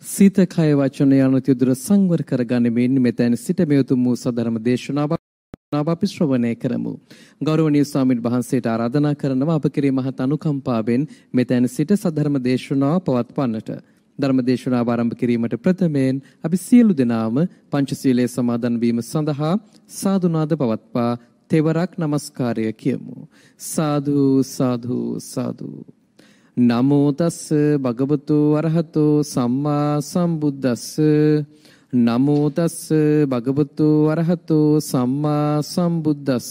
සිත කය වචන යන තියදුර සංවර කරගනිමින් මෙතෙන් සිට මෙතුම් වූ සදරම දේශනාව අපි ශ්‍රවණය කරමු. ගෞරවනීය ස්වාමීන් වහන්සේට ආරාධනා කරනවා අප කෙරෙහි මහත් අනුකම්පාවෙන් මෙතෙන් සිට සදරම දේශනාව පවත්වන්නට. ධර්ම දේශනාව ආරම්භ කිරීමට ප්‍රථමයෙන් අපි සියලු දෙනාම පංචශීලයේ සමාදන් වීම සඳහා සාදුනාද පවත්වා තෙවරක් নমස්කාරය කියමු. සාදු සාදු සාදු නමෝ තස් භගවතු වරහතෝ සම්මා සම්බුද්දස්ස නමෝ තස් භගවතු වරහතෝ සම්මා සම්බුද්දස්ස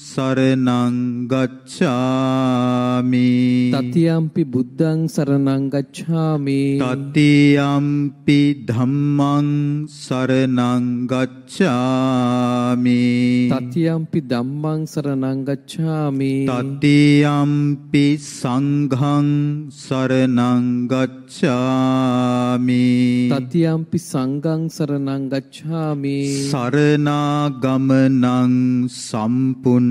සරණං ගච්ඡාමි තතියම්පි බුද්ධං සරණං ගච්ඡාමි තතියම්පි ධම්මං සරණං ගච්ඡාමි තතියම්පි ධම්මං සරණං ගච්ඡාමි තතියම්පි සංඝං සරණං ගච්ඡාමි තතියම්පි සංඝං සරණං ගච්ඡාමි සරණාගමනං සම්පුන්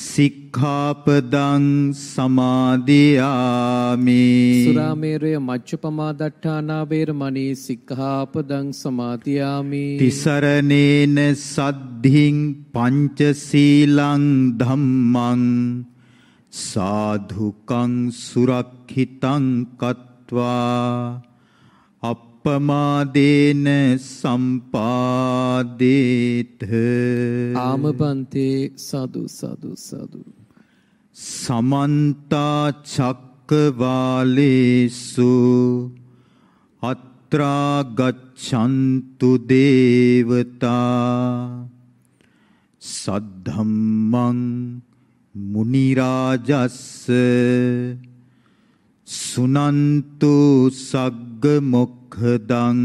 සික්ඛාපදං සමාදියාමි සුරාමේරය මච්චපමා දට්ඨානා වේරමණී සික්ඛාපදං සමාදියාමි තිසරණේන සද්ධින් පංචශීලං ධම්මං සාධුකං සුරක්ෂිතං කତ୍වා අප අපමාදේන සම්පාදේත ආමබන්තේ සාදු සාදු සාදු සමන්ත චක්කවාලේසු අත්‍රා ගච්ඡන්තු දේවතා සද්ධම්මං මුනි රාජස්ස සුනන්තු සග්ග මොක්ඛ දුක්ඛදං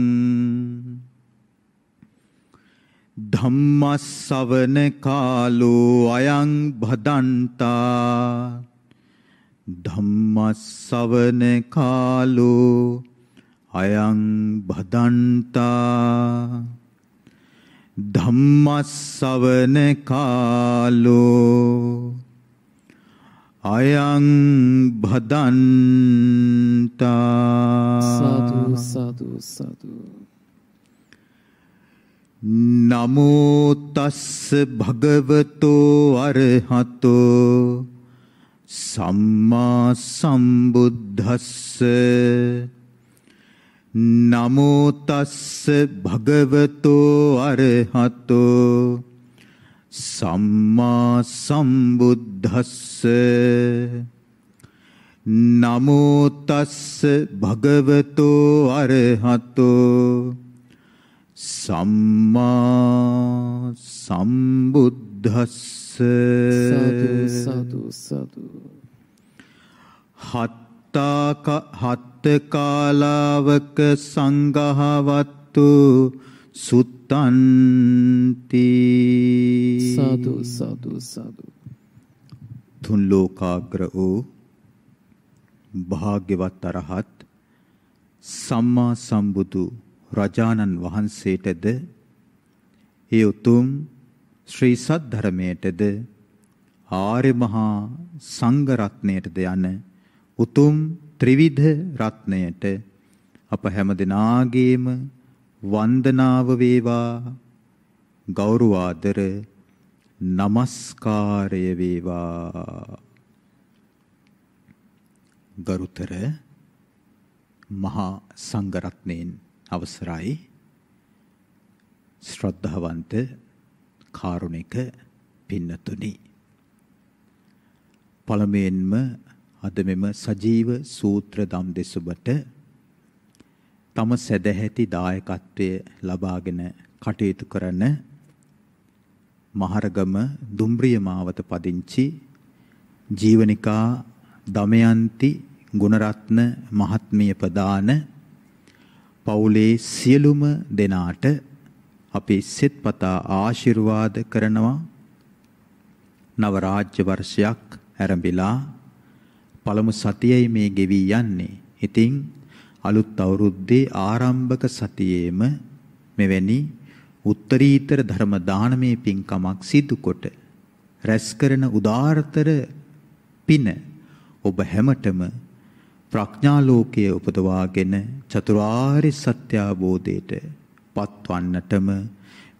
ධම්මස්සවන කාලෝ අයං භදන්තා ධම්මස්සවන කාලෝ අයං භදන්තා ධම්මස්සවන කාලෝ අයං භදන්තා සතු සතු සතු නමෝ තස්ස භගවතෝ අරහතෝ සම්මා සම්බුද්දස්ස නමෝ තස්ස භගවතෝ අරහතෝ සම්මා සම්බුද්ධස්ස නමෝ තස්ස භගවතෝ අරහතෝ සම්මා සම්බුද්ධස්ස සතු සතු සතු හත්තාක හත් කාලාවක සංඝහවත්තු සුත්තන්ති සාදු සාදු සාදු තුන් ලෝකාග්‍ර වූ භාග්‍යවත් අරහත් සම්මා සම්බුදු රජාණන් වහන්සේටද ඒ උතුම් ශ්‍රී සද්ධර්මයටද ආර්ය මහා සංඝ රත්ණයටද යන උතුම් ත්‍රිවිධ රත්ණයට අප හැම දිනාගේම වන්දනාව වේවා ගෞරවාදර নমස්කාරය වේවා ගරුතර මහා සංඝරත්නයන් අවසරයි ශ්‍රද්ධාවන්ත කාරුණික පින්නතුනි පළමුවෙන්ම අද මෙම සජීව සූත්‍ර දම් දෙසුබට තම සැදැහැති දායකත්වය ලබාගෙන කටයුතු කරන මහරගම දුම්රිය මාවත පදිංචි ජීවනිකා දමයන්ති ගුණරත්න මහත්මිය ප්‍රදාන පවුලේ සියලුම දෙනාට අපි සෙත්පතා ආශිර්වාද කරනවා නව රාජ්‍ය වර්ෂයක් ඇරඹිලා පළමු සතියයි මේ ගෙවී යන්නේ. ඉතින් අලුත් අවුරුද්දේ ආරම්භක සතියේම මෙවැනි උත්තරීතර ධර්ම දානමය පින්කමක් සිදු කොට රැස් කරන උදාාරතර පින ඔබ හැමතෙම ප්‍රඥා ලෝකයේ උපදවාගෙන චතුරාර්ය සත්‍ය අවබෝධයට පත්වන්නටම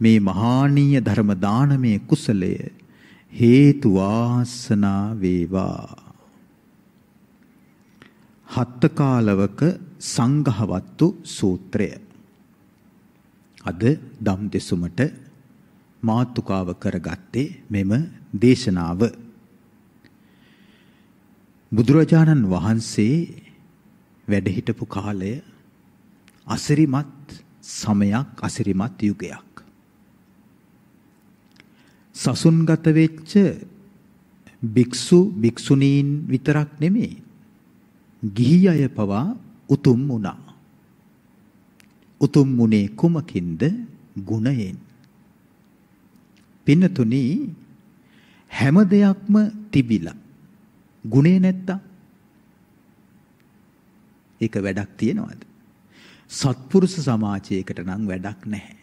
මේ මහානීය ධර්ම දානමය කුසලය හේතු වාසනා වේවා හත්තකාලවක සංඝහවත්තු සූත්‍රය. අද දම් දෙසුමට මාතුකාව කරගත්තේ මෙම දේශනාව. බුදුරජාණන් වහන්සේ වැඩහිටපු කාලය අසිරිමත් සමයක් අසිරිමත් යුගයක්. සසුන්ගත වෙච්ච භික්ෂු භික්ෂුණීන් විතරක් නෙමෙයි ගිහි අය පවා උතුම් වුණා. උතුම් වුණේ කුමකින්ද? ගුණයෙන්. පින්නතුනි හැම දෙයක්ම තිබිලා ගුණේ නැත්තම් ඒක වැඩක් තියනවද? සත්පුරුෂ සමාජයකට නම් වැඩක් නැහැ.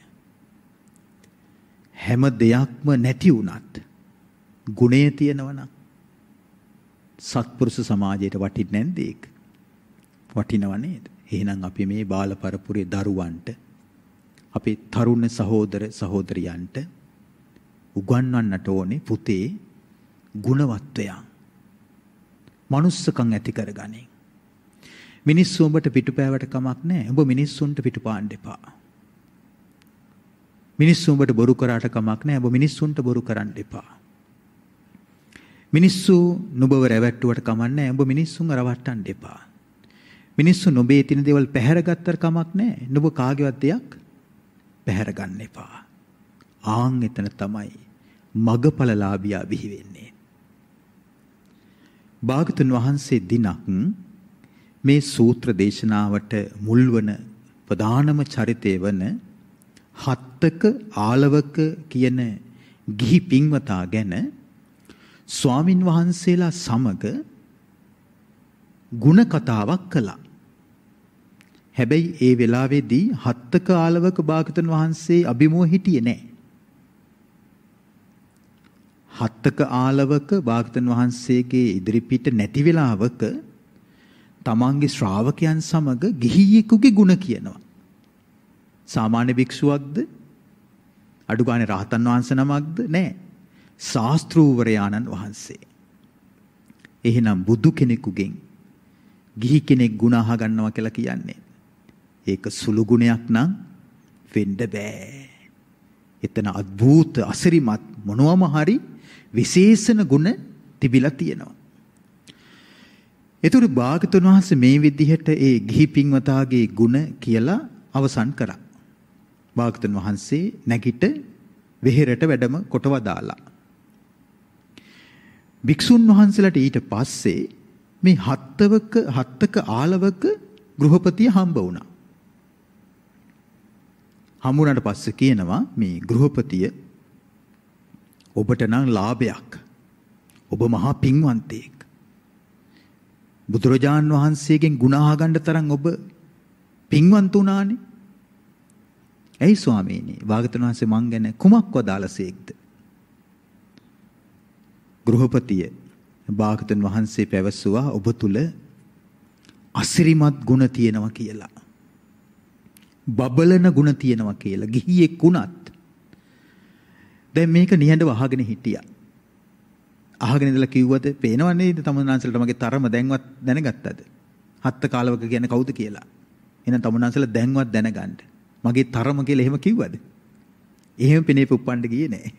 හැම දෙයක්ම නැති වුණත් ගුණය තියෙනවනම් සත්පුරුෂ සමාජයට වටින්නේ නැද්ද ඒක? වටිනව නේද? එහෙනම් අපි මේ බාලපරපුරේ දරුවන්ට අපේ තරුණ සහෝදර සහෝදරියන්ට උගන්වන්නට ඕනේ පුතේ ගුණවත්වයන්. මනුස්සකම් ඇති කරගනින්. මිනිස්සු උඹට පිටුපෑවට කමක් නැහැ. උඹ මිනිස්සුන්ට පිටුපාන්න එපා. මිනිස්සු උඹට බොරු කරාට කමක් නැහැ. උඹ මිනිස්සුන්ට බොරු කරන්න එපා. මිනිස්සු නුඹව රැවට්ටුවට කමන්නේ උඹ මිනිස්සුන් රවට්ටන්න එපා. මිනිස්සු නොබේ තින දේවල් පැහැරගත්තර කමක් නැහැ. නුඹ කාගේවත් දෙයක් පැහැරගන්න එපා. ආන් එතන තමයි මගඵලලාභියා බිහි වෙන්නේ. භාගතුන් වහන්සේ දිනක් මේ සූත්‍ර දේශනාවට මුල්වන ප්‍රධානම චරිතය වන හත්තක ආලවක කියන ගිහි පින්වතා ගැන ස්වාමින් වහන්සේලා සමග ಗುಣ කතාවක් කළා. හැබැයි ඒ වෙලාවේදී හත්තක ආලවක භාගතුන් වහන්සේ අභිමුව හිටියේ නැහැ. හත්තක ආලවක භාගතුන් වහන්සේගේ ඉදිරිපිට නැති වෙලාවක තමන්ගේ ශ්‍රාවකයන් සමග ගිහියෙකුගේ ಗುಣ කියනවා. සාමාන්‍ය භික්ෂුවක්ද? අඩු ගානේ රහතන් වහන්සේ නමක්ද? නැහැ. ශාස්ත්‍රූවරයාණන් වහන්සේ. එහෙනම් බුදු කෙනෙකුගෙන් ගිහි කෙනෙක් ಗುಣ අහ ගන්නවා කියලා කියන්නේ. ඒක සුළු ගුණයක් නම් වෙන්න බෑ. එතන අద్භූත අසිරිමත් මොනවම හරි විශේෂණ ගුණ තිබිලා තියෙනවා. ඒතුරු භාගතුන් වහන්සේ මේ විදිහට ඒ ගිහි පින්වතාගේ ගුණ කියලා අවසන් කරා. භාගතුන් වහන්සේ නැගිට වෙහෙරට වැඩම කොට වදාලා. භික්ෂුන් වහන්සේලාට ඊට පස්සේ මේ හත්වක හත්ක ආලවක ගෘහපතිය හම්බ වුණා. හම්බුණාට පස්සේ කියනවා මේ ගෘහපතිය ඔබට නම් ලාභයක්. ඔබ මහා පින්වන්තයෙක්. බුදුරජාන් වහන්සේගෙන් ගුණ අහගන්න තරම් ඔබ පින්වන්ත උනානේ. ඇයි ස්වාමීනි වාගතුන් වහන්සේ මං ගැන කුමක් වදාළසේක්ද? ගෘහපතිය භාගතුන් වහන්සේ පැවසුවා ඔබ තුල අසිරිමත් ගුණ තියෙනවා කියලා. බබලන ගුණ තියෙනවා කියලා ගිහියෙක් වුණත් දැන් මේක නිහඬව අහගෙන හිටියා. අහගෙන ඉඳලා කිව්වද පේනව නේද තමුන්නාන්සලට මගේ තරම දැන්වත් දැනගත්තද? හත්ත කාලවක කියන්නේ කවුද කියලා. එහෙනම් තමුන්නාන්සලා දැන්වත් දැනගන්න. මගේ තරම කියලා එහෙම කිව්වද? එහෙම පිනේප උප්පන්න ගියේ නෑ.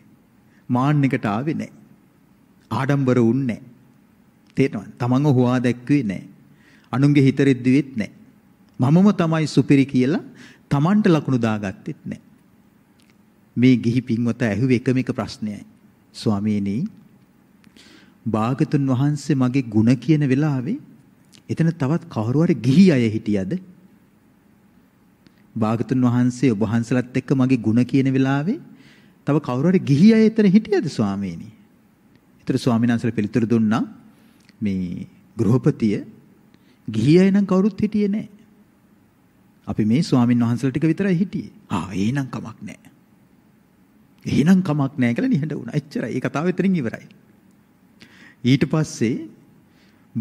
මාන්නෙකට ආවේ නෑ. ආඩම්බර වුන්නේ නැහැ. තේරෙනවද? තමන්ව හොවා දැක්කුවේ නැහැ. අනුන්ගේ හිත රෙද්දුවෙත් නැහැ. මමම තමයි සුපිරි කියලා තමන්ට ලකුණු දාගත්තෙත් නැහැ. මේ ගිහි පින්වත ඇහුවේ එකම එක ප්‍රශ්නයයි. ස්වාමීනි භාගතුන් වහන්සේ මගේ ಗುಣ කියන වෙලාවේ එතන තවත් කවුරු හරි ගිහි අය හිටියද? භාගතුන් වහන්සේ ඔබ වහන්සලත් එක්ක මගේ ಗುಣ කියන වෙලාවේ තව කවුරු හරි ගිහි අය එතන හිටියද ස්වාමීනි? ඒතර ස්වාමීන් වහන්සේ පිළිතුරු දුන්නා මේ ගෘහපතිය ගිහියයි නම් කවුරුත් හිටියේ නැහැ. අපි මේ ස්වාමින් වහන්සේලා ටික විතරයි හිටියේ. ආ එහෙනම් කමක් නැහැ. එහෙනම් කමක් නැහැ කියලා නිහඬ වුණා. එච්චරයි. ඒ කතාව එතනින් ඉවරයි. ඊට පස්සේ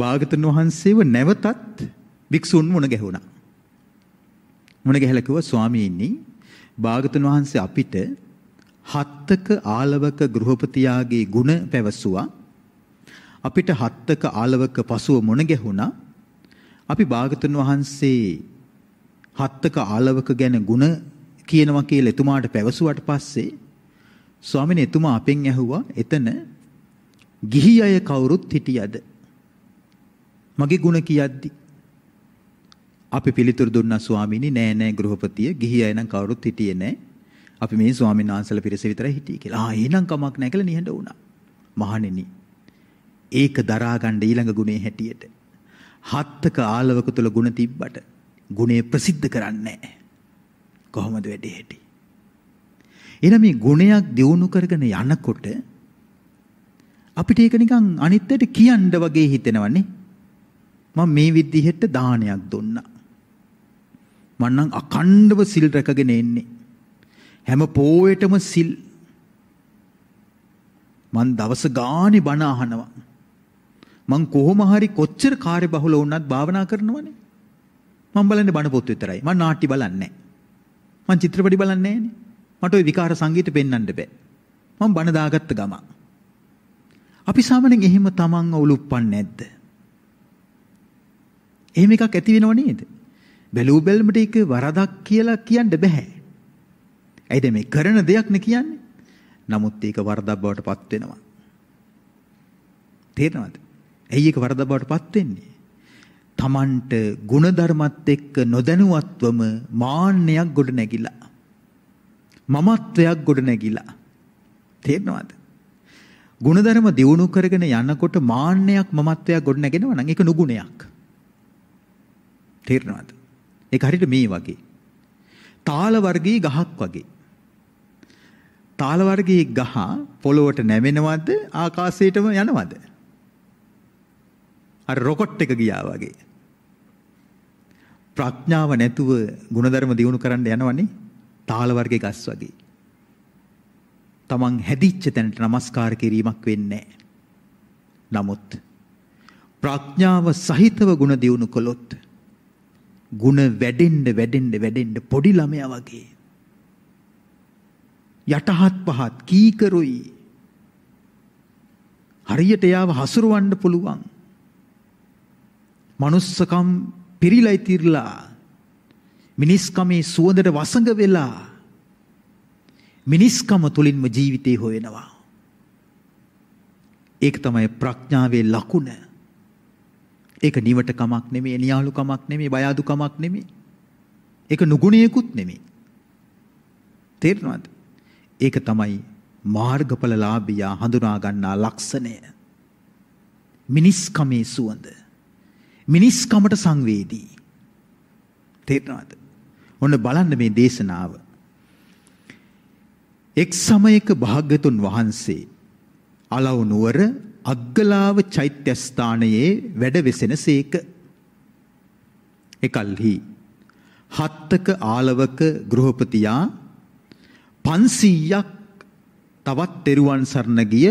භාගතුන් වහන්සේව නැවතත් භික්ෂුන් මුණ ගැහුණා. මුණ ගැහලා කිව්වා ස්වාමීනි භාගතුන් වහන්සේ අපිට හත්තක ආලවක ගෘහපතියාගේ ಗುಣ පැවසුවා. අපිට හත්තක ආලවක පසුව මොන ගැහුණා. අපි භාගතුන් වහන්සේ හත්තක ආලවක ගැන ಗುಣ කියනවා කියලා එතුමාට පැවසුවට පස්සේ ස්වාමීන් එතුමා අපෙන් ඇහුවා එතන ගිහි අය කවුරුත් හිටියද? මගේ ಗುಣ කියද්දි අපි පිළිතුරු දුන්නා ස්වාමීනි නෑ නෑ ගෘහපතිය ගිහි අය නම් කවුරුත් හිටියේ නෑ අපි මේ ස්වාමීන් වහන්සේලා පිරිස විතරයි හිටියේ කියලා. ආ එහෙනම් කමක් නැහැ කියලා නිහඬ වුණා. මහණෙනි. ඒක දරා ගන්න ඊළඟ ගුණේ හැටියට. හත්ක ආලවක තුල ගුණ තිබ්බට ගුණේ ප්‍රසිද්ධ කරන්නේ නැහැ. කොහොමද වැඩේ හැටි? එහෙනම් මේ ගුණයක් දියුණු කරගෙන යනකොට අපිට ඒක නිකන් අනිත්යට කියන්න වගේ හිතෙනවනේ. මම මේ විදිහට දානයක් දුන්නා. මන්නම් අකණ්ඩව සිල් රැකගෙන එන්නේ. හැම පෝවෙටම සිල් මං දවස ගානේ බණ අහනවා. මං කොහොම හරි කොච්චර කාර්යබහුල වුණත් භාවනා කරනවනේ. මං බලන්නේ බණ පොත් විතරයි. මං නාට්‍ය බලන්නේ නැහැ. මං චිත්‍රපටි බලන්නේ නැහනේ. මට ওই විකාර සංගීත පෙන්වන්න බෑ. මං බණ දාගත්ත ගම. අපි සාමාන්‍යයෙන් එහෙම තමන්ව උලුප්පන්නේ නැද්ද? එහෙම එකක් ඇති වෙනව නේද? බැලූ බැල්මට ඒක වරදක් කියලා කියන්න බෑ. ඇයිද මේ කරන දෙයක් නේ කියන්නේ? නමුත් ඒක වරදක් බවට පත් වෙනවා. තේරෙනවද? ඇයි ඒක වරදක් බවට පත් වෙන්නේ? Tamanට ಗುಣධර්මත් එක්ක නොදැනුවත්වම මාන්නයක් ගොඩ නැගිලා. මමත්වයක් ගොඩ නැගිලා. තේරෙනවද? ಗುಣධර්ම දියුණු කරගෙන යනකොට මාන්නයක් මමත්වයක් ගොඩ නැගෙනවා නම් ඒක නුගුණයක්. තේරෙනවද? ඒක හරියට මේ වගේ. තාල වර්ගී ගහක් වගේ. තාල වර්ගයේ ගහ පොළොවට නැමෙනවද ආකාශයටම යනවද? අර රොකට් එක ගියා වගේ. ප්‍රඥාව නැතුව ಗುಣධර්ම දියුණු කරන්න යනවනේ තාල වර්ගයේ ගස් වගේ. තමන් හැදිච්ච තැනට নমස්කාර කිරීමක් වෙන්නේ නමුත් ප්‍රඥාව සහිතව ಗುಣ දියුණු කළොත් ಗುಣ වැඩෙන්න වැඩෙන්න වැඩෙන්න පොඩි ළමයා වගේ යටහත් පහත් කීකරුයි හරියට යාව හසුරවන්න පුළුවන් manussකම් පිරිලයි තිරලා මිනිස්කමේ සුවඳට වසඟ වෙලා මිනිස්කම තුලින්ම ජීවිතේ හොයනවා ඒක තමයි ප්‍රඥාවේ ලකුණ ඒක නිවට කමක් නෙමෙයි නියාලු කමක් නෙමෙයි බය අඩු කමක් නෙමෙයි ඒක නුගුණියෙකුත් නෙමෙයි තේරෙනවද ඒක තමයි මාර්ගඵලලාභියා හඳුනා ගන්නා ලක්ෂණය. මිනිස්කමේ සුවඳ. මිනිස්කමට සංවේදී. තේරෙනවද? ඔන්න බලන්න මේ දේශනාව. එක් සමයක භාග්‍යතුන් වහන්සේ අලව් නුවර අග්ගලාව චෛත්‍ය ස්ථානයේ වැඩ වෙසෙනසේක එකල්හි හත්තක ආලවක ගෘහපතියා 500ක් තවත් තෙරුවන් සරණ ගිය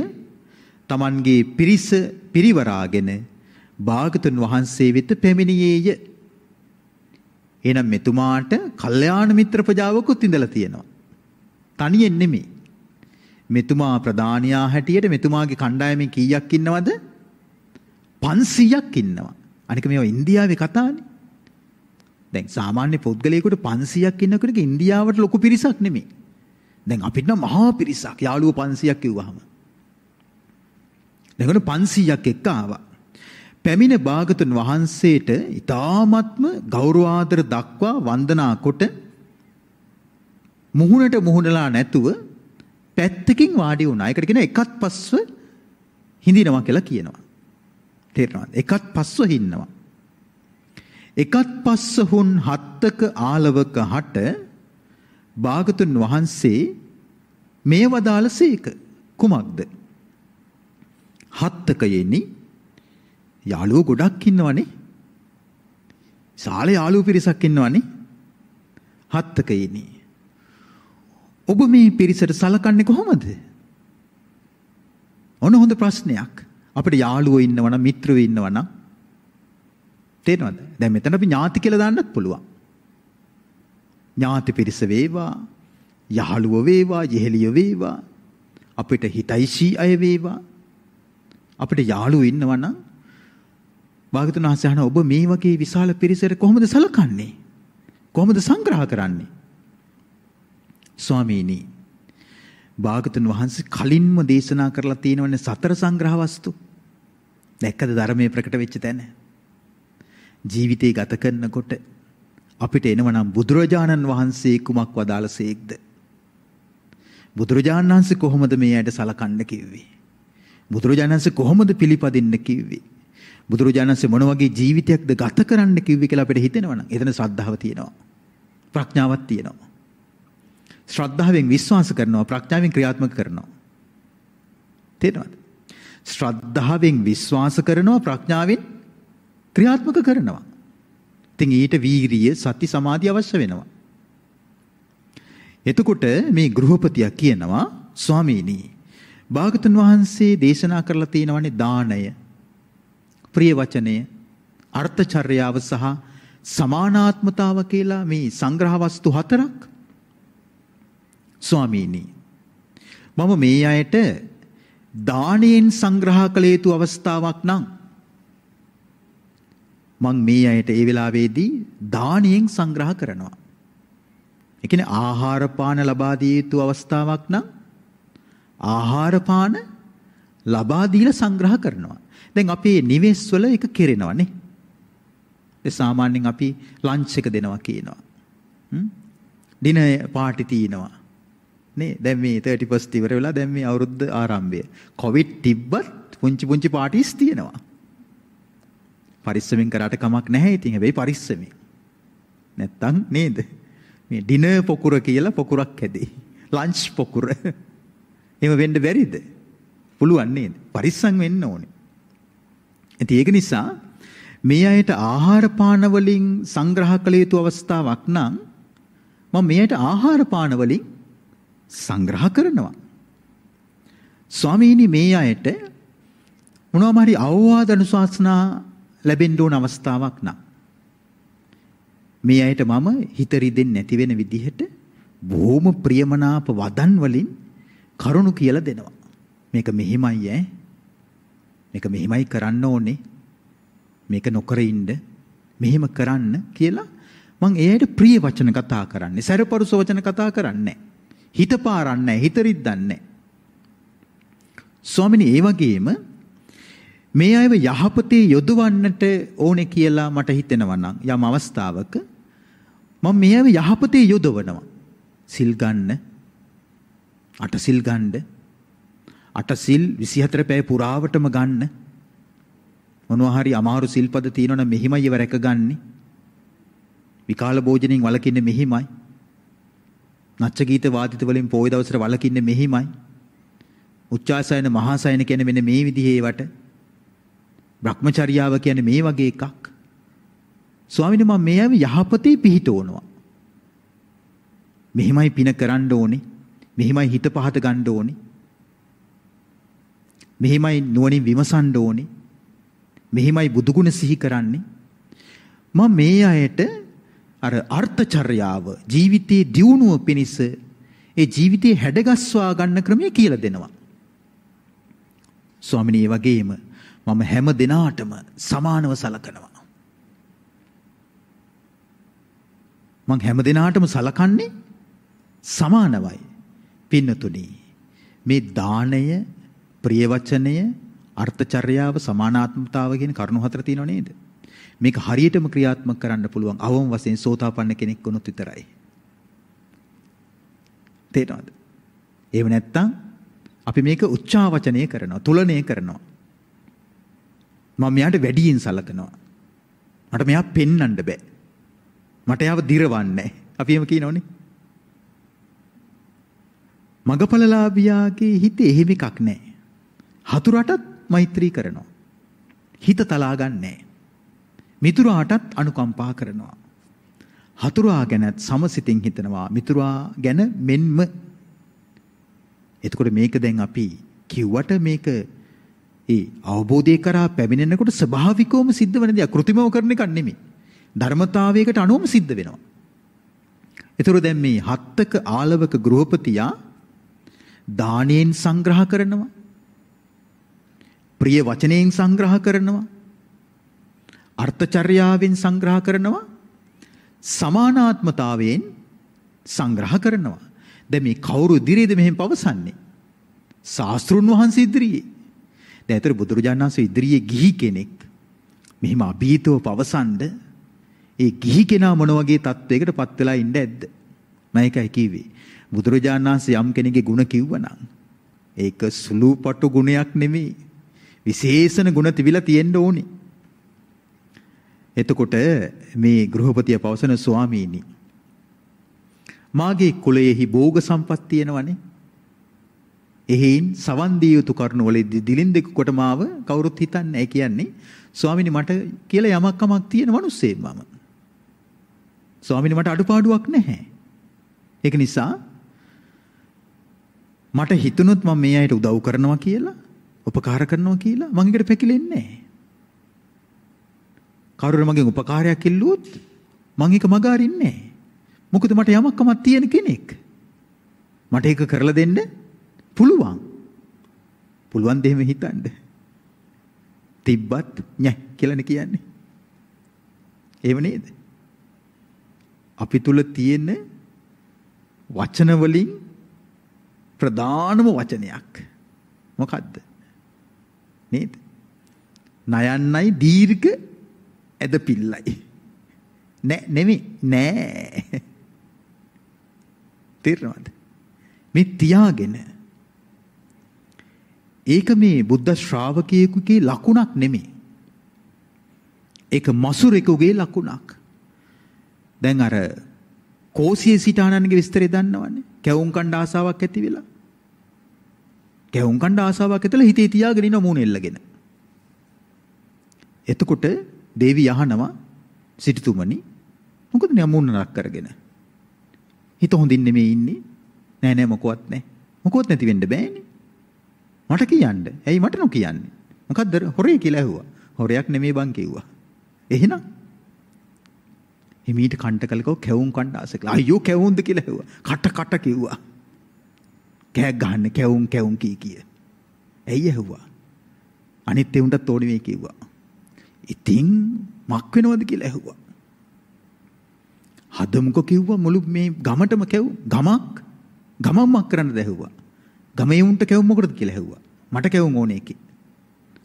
තමන්ගේ පිරිස පිරිවරාගෙන භාගතුන් වහන්සේ වෙත පැමිණියේය. එහෙනම් මෙතුමාට කල්යාණ මිත්‍ර ප්‍රජාවකුත් ඉඳලා තියෙනවා. තනියෙන් නෙමෙයි. මෙතුමා ප්‍රධානියා හැටියට මෙතුමාගේ කණ්ඩායමේ කීයක් ඉන්නවද? 500ක් ඉන්නවා. අනික මේවා ඉන්දියාවේ කතානේ. දැන් සාමාන්‍ය පුද්ගලයෙකුට 500ක් ඉන්නකොට ඉන්දියාවට ලොකු පිරිසක් නෙමෙයි. දැන් අපිට නම් මහා පිරිසක් යාළුවෝ 500ක් කිව්වහම. දැන් 500ක් එක්ක ආවා. පැමිණ භාගතුන් වහන්සේට ඊ타ත්ම ගෞරවාදර දක්වා වන්දනා කොට මුහුණට මුහුණලා නැතුව පැත්තකින් වාඩි වුණා. ඒකට කියන එකත් පස්ව හිඳිනවා කියලා කියනවා. තේරෙනවද? එකත් පස්ව හින්නවා. එකත් පස්ස හුන් හත්තක ආලවක හට භාගතුන් වහන්සේ මේ වදාළසේක කුමක්ද? හත්තකයෙනි යාළුවෝ ගොඩක් ඉන්නවනේ. ශාලේ යාළුවෝ පිරිසක් ඉන්නවනේ. හත්තකයෙනි. ඔබ මේ පිරිසට සලකන්නේ කොහොමද? ඔන්න හොඳ ප්‍රශ්නයක්. අපිට යාළුවෝ ඉන්නවනම් මිත්‍රයෝ ඉන්නවනම් තේරෙනවද? දැන් මෙතන අපි ඥාති කියලා දාන්නත් පුළුවන්. ඥාති පිරිස වේවා යහළුව වේවා යෙහෙළිය වේවා අපිට හිතයිසී අය වේවා අපිට යාළුවෝ ඉන්නවා නම් භාගතුන් වහන්සේ අහන ඔබ මේ වගේ විශාල පිරිසට කොහොමද සලකන්නේ කොහොමද සංග්‍රහ කරන්නේ ස්වාමීනි භාගතුන් වහන්සේ කලින්ම දේශනා කරලා තියෙනවනේ සතර සංග්‍රහ වස්තු දැක්කද ධර්මයේ ප්‍රකට වෙච්ච තැන ජීවිතේ ගත කරනකොට අපිට එනවනම් බුදුරජාණන් වහන්සේ කුමක් වදාළසේක්ද? බුදුරජාණන් වහන්සේ කොහොමද මේ ඇයට සලකන්න කිව්වේ? බුදුරජාණන් වහන්සේ කොහොමද පිළිපදින්න කිව්වේ? බුදුරජාණන් වහන්සේ මොන වගේ ජීවිතයක්ද ගත කරන්න කිව්වේ කියලා අපිට හිතෙනවනම් එතන ශ්‍රද්ධාව තියෙනවා. ප්‍රඥාවක් තියෙනවා. ශ්‍රද්ධාවෙන් විශ්වාස කරනවා ප්‍රඥාවෙන් ක්‍රියාත්මක කරනවා. තේරෙනවද? ශ්‍රද්ධාවෙන් විශ්වාස කරනවා ප්‍රඥාවෙන් ක්‍රියාත්මක කරනවා. ඉතින් ඊට වීරිය සති සමාධිය අවශ්‍ය වෙනවා. එතකොට මේ ගෘහපතියා කියනවා ස්වාමීනි භාගතුන් වහන්සේ දේශනා කරලා තියෙනවනේ දාණය ප්‍රිය වචනය අර්ථචර්යාව සහ සමානාත්මතාව කියලා මේ සංග්‍රහ වස්තු හතරක් ස්වාමීනි මම මේ අයට දාණයෙන් සංග්‍රහ කළ යුතු අවස්ථාවක් නම් මං මේ අයට ඒ වෙලාවේදී දානියෙන් සංග්‍රහ කරනවා. ඒ කියන්නේ ආහාර පාන ලබා දිය යුතු අවස්ථාවක් නම් ආහාර පාන ලබා දීලා සංග්‍රහ කරනවා. දැන් අපේ නිවෙස් වල එක කෙරෙනවා නේ. ඒ සාමාන්‍යයෙන් අපි ලන්ච් එක දෙනවා කියනවා. හ්ම්. ඩිනර් පාටි තිනවා. නේ දැන් මේ 31st ඉවර වෙලා දැන් මේ අවුරුද්ද ආරම්භය. කොවිඩ් තිබ්බත් පුංචි පුංචි පාටිස් තියෙනවා. පරිස්සමෙන් කරාට කමක් නැහැ ඉතින් හැබැයි පරිස්සමෙන්. නැත්තම් නේද? මේ ඩිනර් පොකුර කියලා පොකුරක් හැදේ. ලන්ච් පොකුර. එහෙම වෙන්න බැරිද? පුළුවන් නේද? පරිස්සම් වෙන්න ඕනේ. ඉතින් ඒක නිසා මේ අයට ආහාර පාන වලින් සංග්‍රහ කළ යුතු අවස්ථාවක් නම් මම මේ අයට ආහාර පාන වලින් සංග්‍රහ කරනවා. ස්වාමීනි මේ අයට මොනවාම හරි අවවාද අනුශාසනා ලැබෙන්න ඕන අවස්ථාවක් නම් මේ අයට මම හිත රිදෙන්නේ නැති වෙන විදිහට බොහොම ප්‍රියමනාප වදන් වලින් කරුණු කියලා දෙනවා. මේක මෙහිමයි ඈ. මේක මෙහිමයි කරන්න ඕනේ. මේක නොකර ඉන්න. මෙහෙම කරන්න කියලා මං එයාට ප්‍රිය වචන කතා කරන්නේ. සැරපරුස වචන කතා කරන්නේ හිත පාරන්නේ හිත රිද්දන්නේ ස්වාමිනේ ඒ වගේම මේ අයව යහපතේ යොදවන්නට ඕනේ කියලා මට හිතෙනවා නම් යම් අවස්ථාවක මම මේ අයව යහපතේ යොදවනවා. සිල් ගන්න අට සිල් ගන්න අට සිල් 24 පැය පුරාවටම ගන්න මොනවා හරි අමාරු සිල්පද තියෙනවනම් මෙහිමයි ඒව රැකගන්නේ. විකාල භෝජනෙන් වළකින්නේ මෙහිමයි. නච්ච ගීත වාදිත වලින් පොය දවසට වළකින්නේ මෙහිමයි. උච්චාසයන මහාසයන කියන මෙන්න මේ විදිහේ ඒවට භ්‍රමචර්යාව කියන්නේ මේ වගේ එකක්. ස්වාමීනි මම මේ යම යහපතේ පිහිටවනවා. මෙහිමයි පින කරන්න ඕනේ. මෙහිමයි හිත පහත ගන්න ඕනේ. මෙහිමයි නුවණින් විමසන්න ඕනේ. මෙහිමයි බුදුගුණ සිහි කරන්නේ. මම මේ අයට අර අර්ථචර්යාව ජීවිතයේ දියුණුව පිණිස ඒ ජීවිතේ හැඩගස්වා ගන්න ක්‍රමය කියලා දෙනවා. ස්වාමිනේ වගේම මම හැම දිනාටම සමානව සලකනවා. මං හැම දිනාටම සලකන්නේ සමානවයි. පින්නතුනි මේ දාණය, ප්‍රිය වචනය, අර්ථචර්යාව, සමානාත්මතාව කියන කරුණු හතර තියෙනව නේද? මේක හරියටම ක්‍රියාත්මක කරන්න පුළුවන් අවම වශයෙන් සෝතාපන්න කෙනෙක් වුණොත් විතරයි. තේරෙනවද? එහෙම නැත්නම් අපි මේක උච්චාවචනය කරනවා, තුලනය කරනවා. මම මෙයාට වැඩියෙන් සලකනවා. මට මෙයා පෙන්වන්න බෑ. මට යාව දිරවන්නේ. අපි එහෙම කියනෝනේ. මගපලලාභියාගේ හිතේ එහෙම එකක් නැහැ. හතුරටත් මෛත්‍රී කරනවා. හිත තලා ගන්නෑ. මිතුරාටත් අනුකම්පා කරනවා. හතුරා ගැනත් සමසිතින් හිතනවා. මිතුරා ගැන මෙන්ම. එතකොට මේක දැන් අපි කිව්වට මේක ඒ අවබෝධය කරා පැමිණෙනකොට ස්වභාවිකවම සිද්ධ වෙන දේ අකෘතිමව කරන එකක් නෙමෙයි. ධර්මතාවයකට අනුවම සිද්ධ වෙනවා. ඒතර දැන් මේ හත්තක ආලවක ගෘහපතියා දාණයෙන් සංග්‍රහ කරනවා. ප්‍රිය වචනයෙන් සංග්‍රහ කරනවා. අර්ථචර්යාවෙන් සංග්‍රහ කරනවා. සමානාත්මතාවයෙන් සංග්‍රහ කරනවා. දැන් මේ කවුරු ඉදිරියේද මෙහෙම පවසන්නේ? ශාස්ත්‍රුන් වහන්සේ ඉදිරියේ දැන් ඒතර බුදුරජාණන් වහන්සේ ඉදිරියේ ගිහි කෙනෙක් මෙහිම අභීතව පවසන්ඩ ඒ ගිහි කෙනා මොන වගේ තත්වයකට පත් වෙලා ඉන්න ඇද්ද මම ඒකයි කිව්වේ බුදුරජාණන් වහන්සේ යම් කෙනෙකුගේ ಗುಣ කිව්වනම් ඒක සුළුපටු ගුණයක් නෙමෙයි විශේෂණ ಗುಣ තිබිලා තියෙන්න ඕනේ එතකොට මේ ගෘහපතිය පවසන ස්වාමීනි මාගේ කුලයේහි භෝග සම්පත් තියෙනවනේ එහෙයින් සවන් දිය යුතු කරුණු වලදී දිලින්දෙක කොටමාව කවුරුත් හිතන්නේ කියන්නේ ස්වාමිනේ මට කියලා යමක් කමක් තියෙන මිනිස්සෙක් මම. ස්වාමිනේ මට අඩුපාඩුවක් නැහැ. ඒක නිසා මට හිතුනොත් මම මේ අයට උදව් කරනවා කියලා උපකාර කරනවා කියලා මම ඒකට පැකිලෙන්නේ නැහැ. කවුරු මගෙන් උපකාරයක් ඉල්ලුවොත් මම ඒක මග අරින්නේ නැහැ. මොකද මට යමක් කමක් තියෙන කෙනෙක්. මට ඒක කරලා දෙන්න පුළුවන්. පුළුවන් දෙහෙම හිතන්න. තිබ්බත් නැ කියලානේ කියන්නේ. එහෙම නේද? අපි තුල තියෙන වචන වලින් ප්‍රධානම වචනයක් මොකද්ද? නේද? නයන්නයි දීර්ඝ ඇද පිල්ලයි. නෑ නෙමෙයි නෑ. තේරෙනවද? මේ තියාගෙන ඒක මේ බුද්ධ ශ්‍රාවකයෙකුගේ ලකුණක් නෙමෙයි. ඒක මසුරෙකුගේ ලකුණක්. දැන් අර කෝසියේ සිට ආනන්දගේ විස්තරය දන්නවනේ. කැවුම් කණ්ඩ ආසාවක් ඇති වෙලා. කැවුම් කණ්ඩ ආසාවක් ඇතිලා හිතේ තියාගෙන ඉන්න මූණෙල්ලගෙන. එතකොට දේවි යහනවා සිටුතුමනි මොකද නෑ මූණ නරක් කරගෙන. හිත හොඳින් නෙමෙයි ඉන්නේ. නෑ නෑ මොකවත් නෑ. මොකවත් නැති වෙන්න බෑනේ. මට කියන්න. ඇයි මට නොකියන්නේ? මොකද්ද හොරේ කියලා ඇහුවා. හොරයක් නෙමෙයි බං කිව්වා. එහෙනම් හිමීට කන්ට කලකෝ කැවුම් කණ්ඩාස කියලා. අයියෝ කැවුම්ද කියලා ඇහුවා. කට කට කිව්වා. කෑ ගහන්න කැවුම් කැවුම් කී කී. ඇයි ඇහුවා? අනිත් ඒුන්ටත් ඕනි මේ කිව්වා. ඉතින් මක් වෙනවද කියලා ඇහුවා. හදමුකෝ කිව්වා මුළු මේ ගමටම කැවුම් ගමක් ගමම්මක් කරන්න දැහුවා. ගමේ උන්ට කැවුම් මොකටද කියලා ඇහුවා. මට කැවුම් ඕනේ එකේ.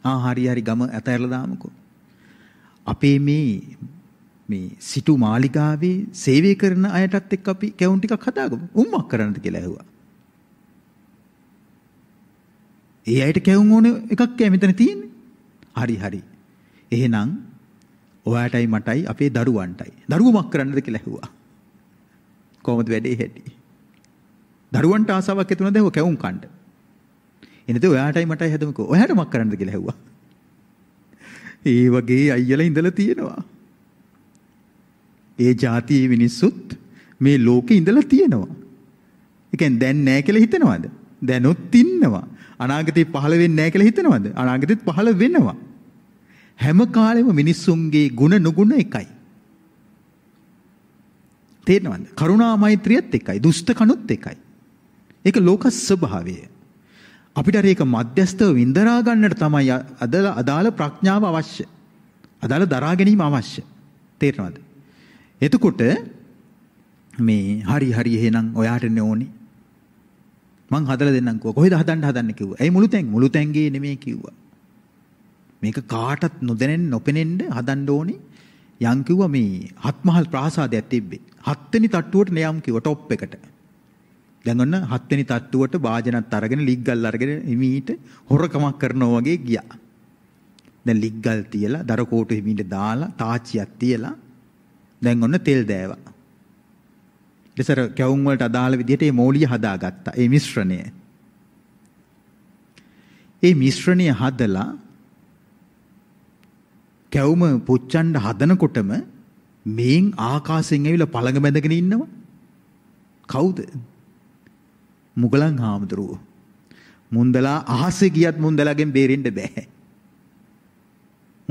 ආ හරි හරි ගම ඇතහැරලා දාමුකෝ. අපේ මේ මේ සිටු මාලිගාවේ සේවය කරන අයටත් එක්ක අපි කැවුම් ටිකක් හදාගමු. උම්මක් කරන්නද කියලා ඇහුවා. ඒ අයට කැවුම් ඕන එකක් මෙතන තියෙන්නේ. හරි හරි. එහෙනම් ඔයාටයි මටයි අපේ දරුවන්ටයි. දරුවෝ මක් කරන්නද කියලා ඇහුවා. කොහොමද වැඩේ හැටි? දරුවන්ට ආසාවක් ඇති වුණාද ඇහුවා කැවුම් කන්න. එනද ඔයාටයි මටයි හැදමුකෝ. ඔයාට මක් කරන්නද කියලා ඇහුවා. ඒ වගේ අයියලා ඉඳලා තියෙනවා. ඒ જાතියේ මිනිස්සුත් මේ ලෝකේ ඉඳලා තියෙනවා. ඒ කියන්නේ දැන් නැහැ කියලා හිතනවද? දැනුත් ඉන්නවා. අනාගතේ පහළ වෙන්නේ නැහැ කියලා හිතනවද? අනාගතෙත් පහළ වෙනවා. හැම කාලෙම මිනිස්සුන්ගේ ಗುಣ නුගුණ එකයි. තේරෙනවද? කරුණා මෛත්‍රියත් එකයි, දුෂ්ට කණුත් එකයි. ඒක ලෝක ස්වභාවය. අපිට අර ඒක මධ්‍යස්ථව විඳරා ගන්නට තමයි අද අදාළ ප්‍රඥාව අවශ්‍ය. අදාළ දරා ගැනීම අවශ්‍ය. තේරෙනවද? එතකොට මේ හරි හරි එහෙනම් ඔයාටනේ ඕනේ. මං හදලා දෙන්නම් කිව්වා. කොහෙද හදන්න හදන්න කිව්වා. ඇයි මුළු තැන් මුළු තැන්ගේ නෙමෙයි කිව්වා. මේක කාටත් නොදැනෙන්න නොපෙනෙන්න හදන්න ඕනේ. යම් කිව්වා මේ හත්මහල් ප්‍රාසාදයක් තිබ්බේ. හත්වෙනි තට්ටුවට නෑම් කිව්වා ටොප් එකට. දැන් ඔන්න හත්වෙනි තට්ටුවට වාජනත් අරගෙන ලිග්ගල් අරගෙන හිමීට හොරකමක් කරනවා වගේ ගියා. දැන් ලිග්ගල් තියලා දරකෝටු හිමීට දාලා තාච්චියක් තියලා දැන් ඔන්න තෙල් දෑවා. ඉතසර කැවුම් වලට අදාළ විදිහට මේ මෝලිය හදාගත්තා. මේ මිශ්‍රණය. මේ මිශ්‍රණය හදලා කැවුම පුච්චන්න හදනකොටම මේන් ආකාශයෙන් ඇවිල්ලා පළඟ බැඳගෙන ඉන්නවා. කවුද? මුගලන් හාමුදුරුවෝ. මුන්දලා අහසේ ගියත් මුන්දලාගෙන් බේරෙන්න බෑ.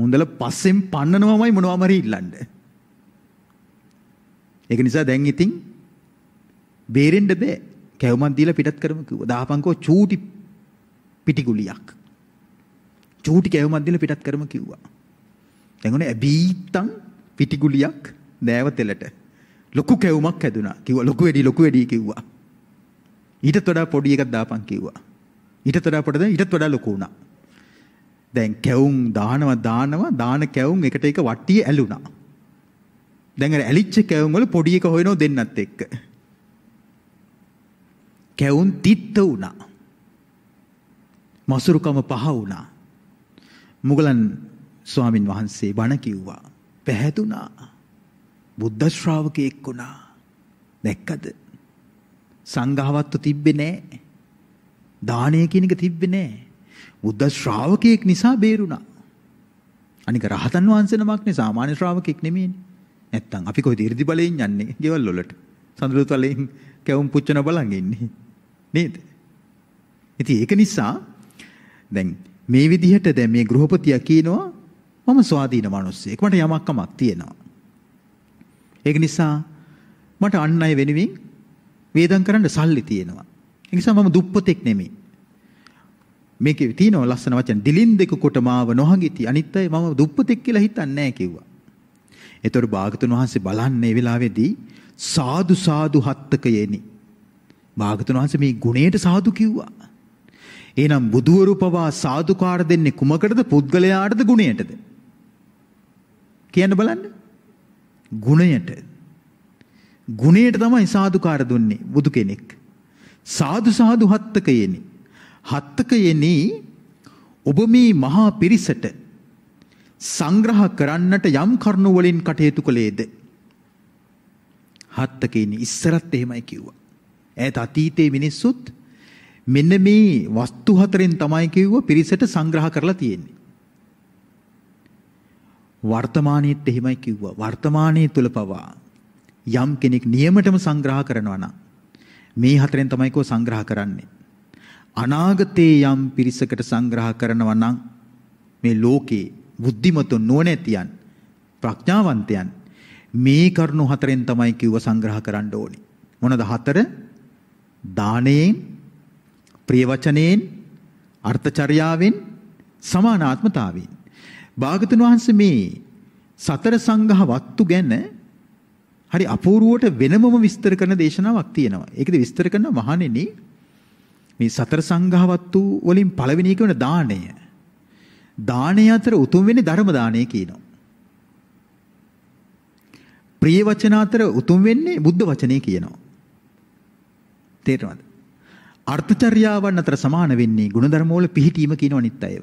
මුන්දලා පස්සෙන් පන්නනවමයි මොනවම හරි ඉල්ලන්න. ඒක නිසා දැන් ඉතින් බේරෙන්න බෑ. කැවුමක් දීලා පිටත් කරමු කිව්වා. දාපන්කෝ චූටි පිටිගුලියක්. චූටි කැවුමක් දීලා පිටත් කරමු කිව්වා. දැන් ඔනේ ඇබීත්තම් පිටිගුලියක් දෑව තෙලට. ලොකු කැවුමක් හැදුනා. කිව්වා ලොකු වෙඩි ලොකු වෙඩි කිව්වා. ඊටත් වඩා පොඩි එකක් දාපන් කිව්වා. ඊටත් වඩා පොඩද ඊටත් වඩා ලොකු වුණා. දැන් කැවුම් දානවා දානවා දාන කැවුම් එකට එක වට්ටිය ඇලුනා. දැන් අර ඇලිච්ච කැවුම් වල පොඩි එක හොයනෝ දෙන්නත් එක්ක. කැවුම් තිත්ත වුණා. මසුරුකම පහ වුණා. මුගලන් ස්වාමින් වහන්සේ බණ කිව්වා. පැහැදුනා. බුද්ධ ශ්‍රාවකයෙක් වුණා. දැක්කද? සංඝවත්ව තිබ්බේ නැහැ. දානය කියන එක තිබ්බේ නැහැ. බුද්ධ ශ්‍රාවකයෙක් නිසා බේරුණා. අනික රහතන් වහන්සේ නමක් නේ සාමාන්‍ය ශ්‍රාවකෙක් නෙමෙයිනේ. නැත්තම් අපි කොහෙද 이르දි බලයෙන් යන්නේ? ගෙවල් වලට. සඳුරු තලයෙන් කැවුම් පුච්චන බලන් ඉන්නේ. නේද? ඉතින් ඒක නිසා දැන් මේ විදිහට දැන් මේ ගෘහපතියා කියනවා මම ස්වාධීන මිනිස්සෙක්. මට යමක් කමක් තියෙනවා. ඒක නිසා මට අන් අය වෙනුවෙන් වේදම් කරන්න සල්ලි තියෙනවා. ඒ නිසා මම දුප්පතෙක් නෙමෙයි. මේකේ තියෙනවා ලස්සන වචන දිලින් දෙක කොට මාව නොහඟිති අනිත් අය මම දුප්පතෙක් කියලා හිතන්නේ නැහැ කිව්වා. ඒතර භාගතුන් වහන්සේ බලන්නේ වෙලාවේදී සාදු සාදු හත්තකයෙනි. භාගතුන් වහන්සේ මේ ගුණයට සාදු කිව්වා. එහෙනම් බුදුවරු පවා සාදුකාර දෙන්නේ කුමකටද පුද්ගලයාටද ගුණයටද? කියන්න බලන්න. ගුණයට ගුණයට තමයි සාදුකාර දුන්නේ බුදු කෙනෙක්. සාදු සාදු හත්තකයෙනි. හත්තකයෙනි ඔබ මේ මහා පිරිසට සංග්‍රහ කරන්නට යම් කරුණු වලින් කටයුතු කළේද? හත්තකයෙනි ඉස්සරත් එහෙමයි කිව්වා. ඈත අතීතයේ මිනිස්සුත් මෙන්න මේ වස්තු හතරෙන් තමයි කිව්ව පිරිසට සංග්‍රහ කරලා තියෙන්නේ. වර්තමානයේත් එහෙමයි කිව්වා. වර්තමානයේ තුල පවා යම් කෙනෙක් නියමටම සංග්‍රහ කරනවා නම් මේ හතරෙන් තමයි කෝ සංග්‍රහ කරන්නේ. අනාගතේ යම් පිරිසකට සංග්‍රහ කරනවා නම් මේ ලෝකේ බුද්ධිමතු නොනැතියන් ප්‍රඥාවන්තයන් මේ කරුණු හතරෙන් තමයි කිව්ව සංග්‍රහ කරන්න ඕනේ. මොනද හතර? දානයෙන්, ප්‍රිය වචනයෙන්, අර්ථචර්යාවෙන්, සමානාත්මතාවයෙන්. භාගතුන් වහන්සේ මේ සතර සංඝ වත්තු ගැන හරි අපූර්වට වෙනමම විස්තර කරන දේශනාවක් තියෙනවා. ඒකද විස්තර කරන මහණෙනි මේ සතර සංඝාවත් වූ වලින් පළවෙනි එක වෙන දාණය. දාණය අතර උතුම් වෙන්නේ ධර්ම දාණය කියනවා. ප්‍රිය වචන අතර උතුම් වෙන්නේ බුද්ධ වචනේ කියනවා. තේරෙනවද? අර්ථචර්යාවන් අතර සමාන වෙන්නේ ಗುಣධර්ම වල පිහිටීම කියන අනිත් අයව.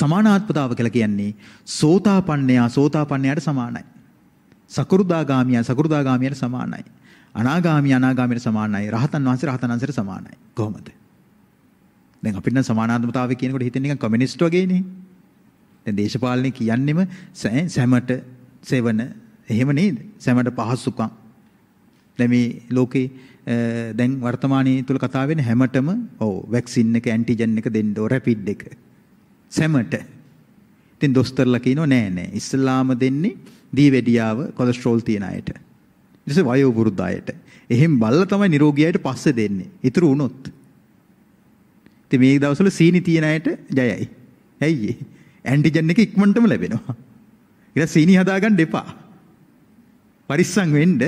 සමානාත්මතාව කියලා කියන්නේ සෝතාපන්නයා සෝතාපන්නයාට සමානයි. සකෘදාගාමියන් සකෘදාගාමියන් සමානයි. අනාගාමී අනාගාමීන් සමානයි. රහතන් වහන්සේ රහතන් වහන්සේට සමානයි. කොහොමද? දැන් අපිට නම් සමානාත්මතාවය කියනකොට හිතෙන්නේ නිකන් කමියුනිස්ට් වගේනේ. දැන් දේශපාලනේ කියන්නෙම සැමට සෙවන එහෙම නේද? සැමට පහසුකම්. දැන් මේ ලෝකේ දැන් වර්තමානයේ තුල කතා වෙන හැමතෙම ඔව් වැක්සින් එක ඇන්ටිජන් එක දෙන්න ඕ රැපිඩ් එක. සැමට. ඉතින් දොස්තරලා කියනෝ නෑ නෑ. ඉස්ලාම දෙන්නේ දීවැඩියාව කොලෙස්ටරෝල් තියෙන අයට. ඊට පස්සේ වයෝ වෘද්ධ අයට. එහෙන් බල්ලා තමයි නිරෝගී අයට පස්සේ දෙන්නේ. ඊතුරු වුණොත්. ඉතින් මේ දවස්වල සීනි තියෙන අයට ජයයි. ඇයි ඇන්ටිජන් එක ඉක්මනටම ලැබෙනවා. ඊට සීනි හදාගන්න එපා. පරිස්සම් වෙන්න.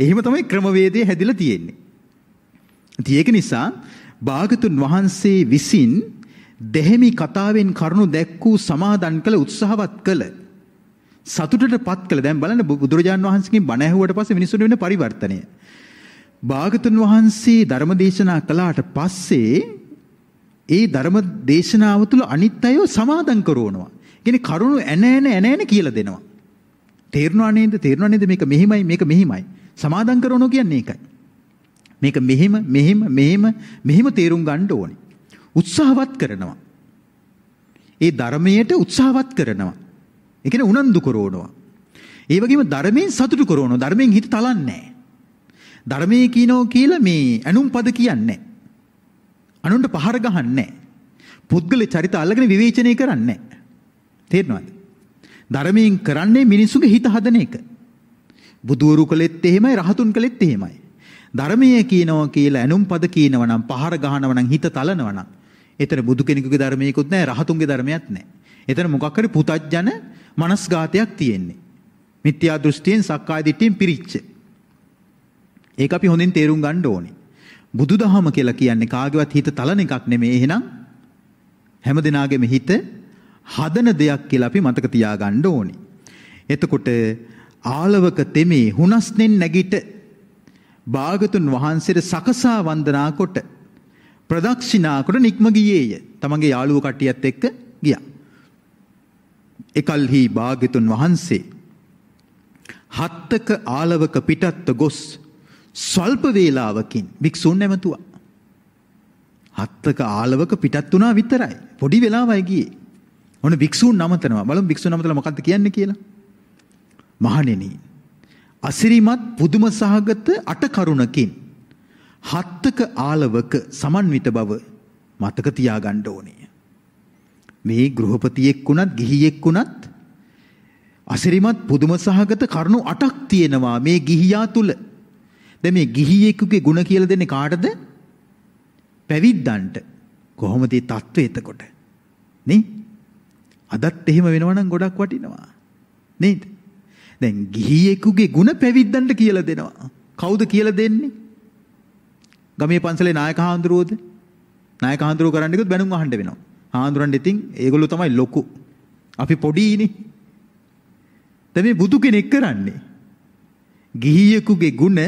එහෙම තමයි ක්‍රමවේදය හැදිලා තියෙන්නේ. ඉතින් ඒක නිසා භාගතුන් වහන්සේ විසින් දෙහිමි කතාවෙන් කරුණු දැක් වූ සමාදන් කළ උත්සාහවත් කළ සතුටට පත් කළ දැන් බලන්න බුදුරජාන් වහන්සේගෙන් බණ ඇහුවට පස්සේ මිනිසුන් වෙන පරිවර්තනය. භාගතුන් වහන්සේ ධර්ම දේශනා කළාට පස්සේ ඒ ධර්ම දේශනාව තුළ අනිත් අයව සමාදම් කරවනවා. කියන්නේ කරුණු ඇන ඇන ඇන ඇන කියලා දෙනවා. තේරුණා නේද? තේරුණා නේද මේක මෙහිමයි මේක මෙහිමයි. සමාදම් කරවනවා කියන්නේ ඒකයි. මේක මෙහෙම මෙහෙම මෙහෙම මෙහෙම තේරුම් ගන්න ඕනේ. උත්සාහවත් කරනවා. ඒ ධර්මයට උත්සාහවත් කරනවා. ඒ කියන්නේ උනන්දු කරවනවා. ඒ වගේම ධර්මයෙන් සතුටු කරවනවා. ධර්මයෙන් හිත තලන්නේ නැහැ. ධර්මයේ කියනෝ කියලා මේ ඇනුම් පද කියන්නේ අනුන්ට පහර ගහන්නේ පුද්ගල චරිත අල්ලගෙන විවේචනය කරන්නේ තේරෙනවද? ධර්මයෙන් කරන්නේ මිනිසුගේ හිත හදන එක. බුදුවරු කළෙත් එහෙමයි රහතුන් කළෙත් එහෙමයි. ධර්මය කියනවා කියලා ඇනුම් පද කියනවා නම් පහර ගහනවා නම් හිත තලනවා නම් එතන බුදු කෙනෙකුගේ ධර්මයකුත් නැහැ රහතුන්ගේ ධර්මයක් නැහැ. එතන මොකක් හරි පුතඥ මනස්ගතයක් තියෙන්නේ. මිත්‍යා දෘෂ්ටියෙන් සක්කාය දිට්ඨියෙන් පිරිච්ච. ඒක අපි හොඳින් තේරුම් ගන්න ඕනේ. බුදුදහම කියලා කියන්නේ කාගේවත් හිත තලන එකක් නෙමෙයි. එහෙනම් හැම දිනාගේම හිත හදන දෙයක් කියලා අපි මතක තියාගන්න ඕනේ. එතකොට ආලවක තෙමේ හුනස්නෙන් නැගිට භාගතුන් වහන්සේට සකසා වන්දනා කොට ප්‍රදක්ෂිනා කොට නික්ම ගියේය. තමන්ගේ යාළුව කට්ටියත් එක්ක ගියා. එකල්හි භාග්‍යතුන් වහන්සේ හත්තක ආලවක පිටත්ත ගොස් ස්වල්ප වේලාවකින් වික්ෂූන් නැමතුවා. හත්තක ආලවක පිටත් වුණා විතරයි. පොඩි වෙලාවයි ගියේ. ඔන්න වික්ෂූන් නමතනවා. බලමු වික්ෂූන් නමතලා මොකද්ද කියන්නේ කියලා. මහණෙනි අසිරිමත් පුදුම සහගත අටකරුණකින් හත්තක ආලවක සමන්විත බව මතක තියාගන්න ඕනේ. මේ ගෘහපතියෙක් වුණත් ගිහියෙක් වුණත් අසිරිමත් පුදුම සහගත කරුණු 8ක් තියෙනවා මේ ගිහියා තුල. දැන් මේ ගිහියෙකුගේ ಗುಣ කියලා දෙන්නේ කාටද? පැවිද්දන්ට. කොහොමද මේ தত্ত্বය එතකොට? නේ? අදත් එහෙම වෙනවනම් ගොඩක් වටිනවා. නේද? දැන් ගිහියෙකුගේ ಗುಣ පැවිද්දන්ට කියලා දෙනවා. කවුද කියලා දෙන්නේ? ගමේ පන්සලේ නායක හාමුදුරුවෝද? නායක හාමුදුරුවෝ කරන්න ගියොත් බැනුම් අහන්න වෙනවා. හාඳුරන් ඉතින් ඒගොල්ලෝ තමයි ලොකු. අපි පොඩිනේ. දැන් මේ බුදු කෙනෙක් කරන්නේ. ගිහියෙකුගේ ගුණ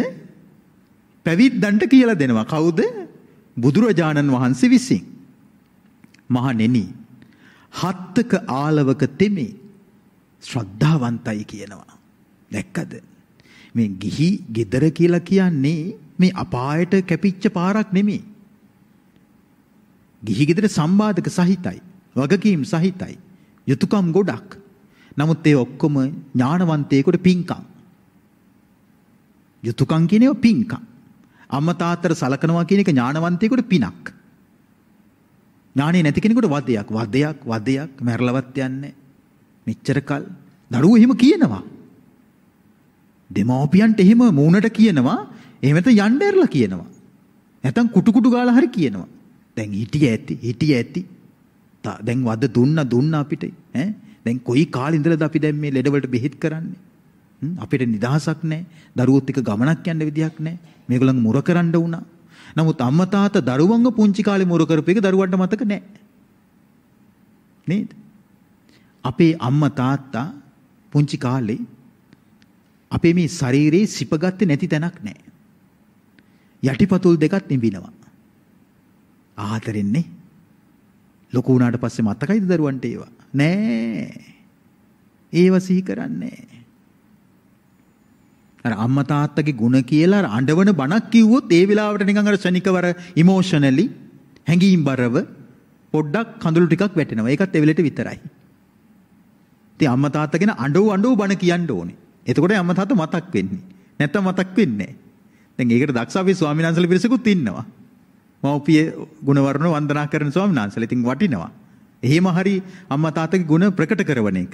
පැවිද්දන්ට කියලා දෙනවා. කවුද? බුදුරජාණන් වහන්සේ විසින්. මහණෙනි, හත්ක ආලවක තෙමේ ශ්‍රද්ධාවන්තයි කියනවා. දැක්කද? මේ ගිහි gedara කියලා කියන්නේ මේ අපායට කැපිච්ච පාරක් නෙමෙයි. ගිහි ගෙදර සම්බාධක සහිතයි. වගකීම් සහිතයි. යුතුයකම් ගොඩක්. නමුත් ඒ ඔක්කොම ඥානවන්තයෙකුට පිංකම්. යුතුයකම් කියන ඒවා පිංකම්. අම්මා තාත්තට සලකනවා කියන එක ඥානවන්තයෙකුට පිනක්. ඥානෙ නැති කෙනෙකුට වදයක්, වදයක්, වදයක් මැරලවත් යන්නේ. මෙච්චර කල් දරුවෝ එහෙම කියනවා. දෙමාපියන්ට එහෙම මූණට කියනවා, එහෙම නැත්නම් යන්න ඇරලා කියනවා. නැත්නම් කුටු කුටු ගාලා හරි කියනවා. දැන් හිටිය ඇති හිටිය ඇති දැන් වද දුන්න දුන්න අපිට ඈ දැන් කොයි කාලේ ඉඳලාද අපි දැන් මේ ලෙඩවලට බෙහෙත් කරන්නේ අපිට නිදහසක් නැහැ දරුවොත් එක ගමනක් යන්න විදියක් නැහැ මේගොල්ලන් මුර කරන්න වුණා නමුත් අම්මා තාත්තා දරුවන්ව පුංචි කාලේ මුර කරපු එක දරුවන්ට මතක නැහැ නේද අපේ අම්මා තාත්තා පුංචි කාලේ අපේ මේ ශරීරේ සිපගත්තේ නැති තැනක් නැහැ. යටිපතුල් දෙකත් නිබිනවා. ආදරෙන්නේ ලොකු වුණාට පස්සේ මතකයිද දරුවන්ට ඒවා? නෑ. ඒව සිහි කරන්නේ අර අම්මා තාත්තගේ ಗುಣ කියලා අර අඬවන බණක් කිව්වොත් ඒ වෙලාවට නිකන් අර ශනිකවර ඉමෝෂනලි හැඟීම්බරව පොඩ්ඩක් කඳුළු ටිකක් වැටෙනවා. ඒකත් ඒ වෙලෙට විතරයි. ඉතින් අම්මා තාත්තා කියන අඬව අඬව බණ කියන්න ඕනේ. එතකොට අම්මා තාත්තා මතක් වෙන්නේ. නැත්තම් මතක් වෙන්නේ නැහැ. දැන් ඒකට දක්ෂ අපි ස්වාමීන් වහන්සේලා පිරිසකුත් ඉන්නවා. මව්පිය ගුණවර්ණ වන්දනා කරන ස්වාමීන් වහන්සේලා. ඉතින් වටිනවා. එහෙම හරි අම්මා තාත්තගේ ගුණ ප්‍රකට කරන එක.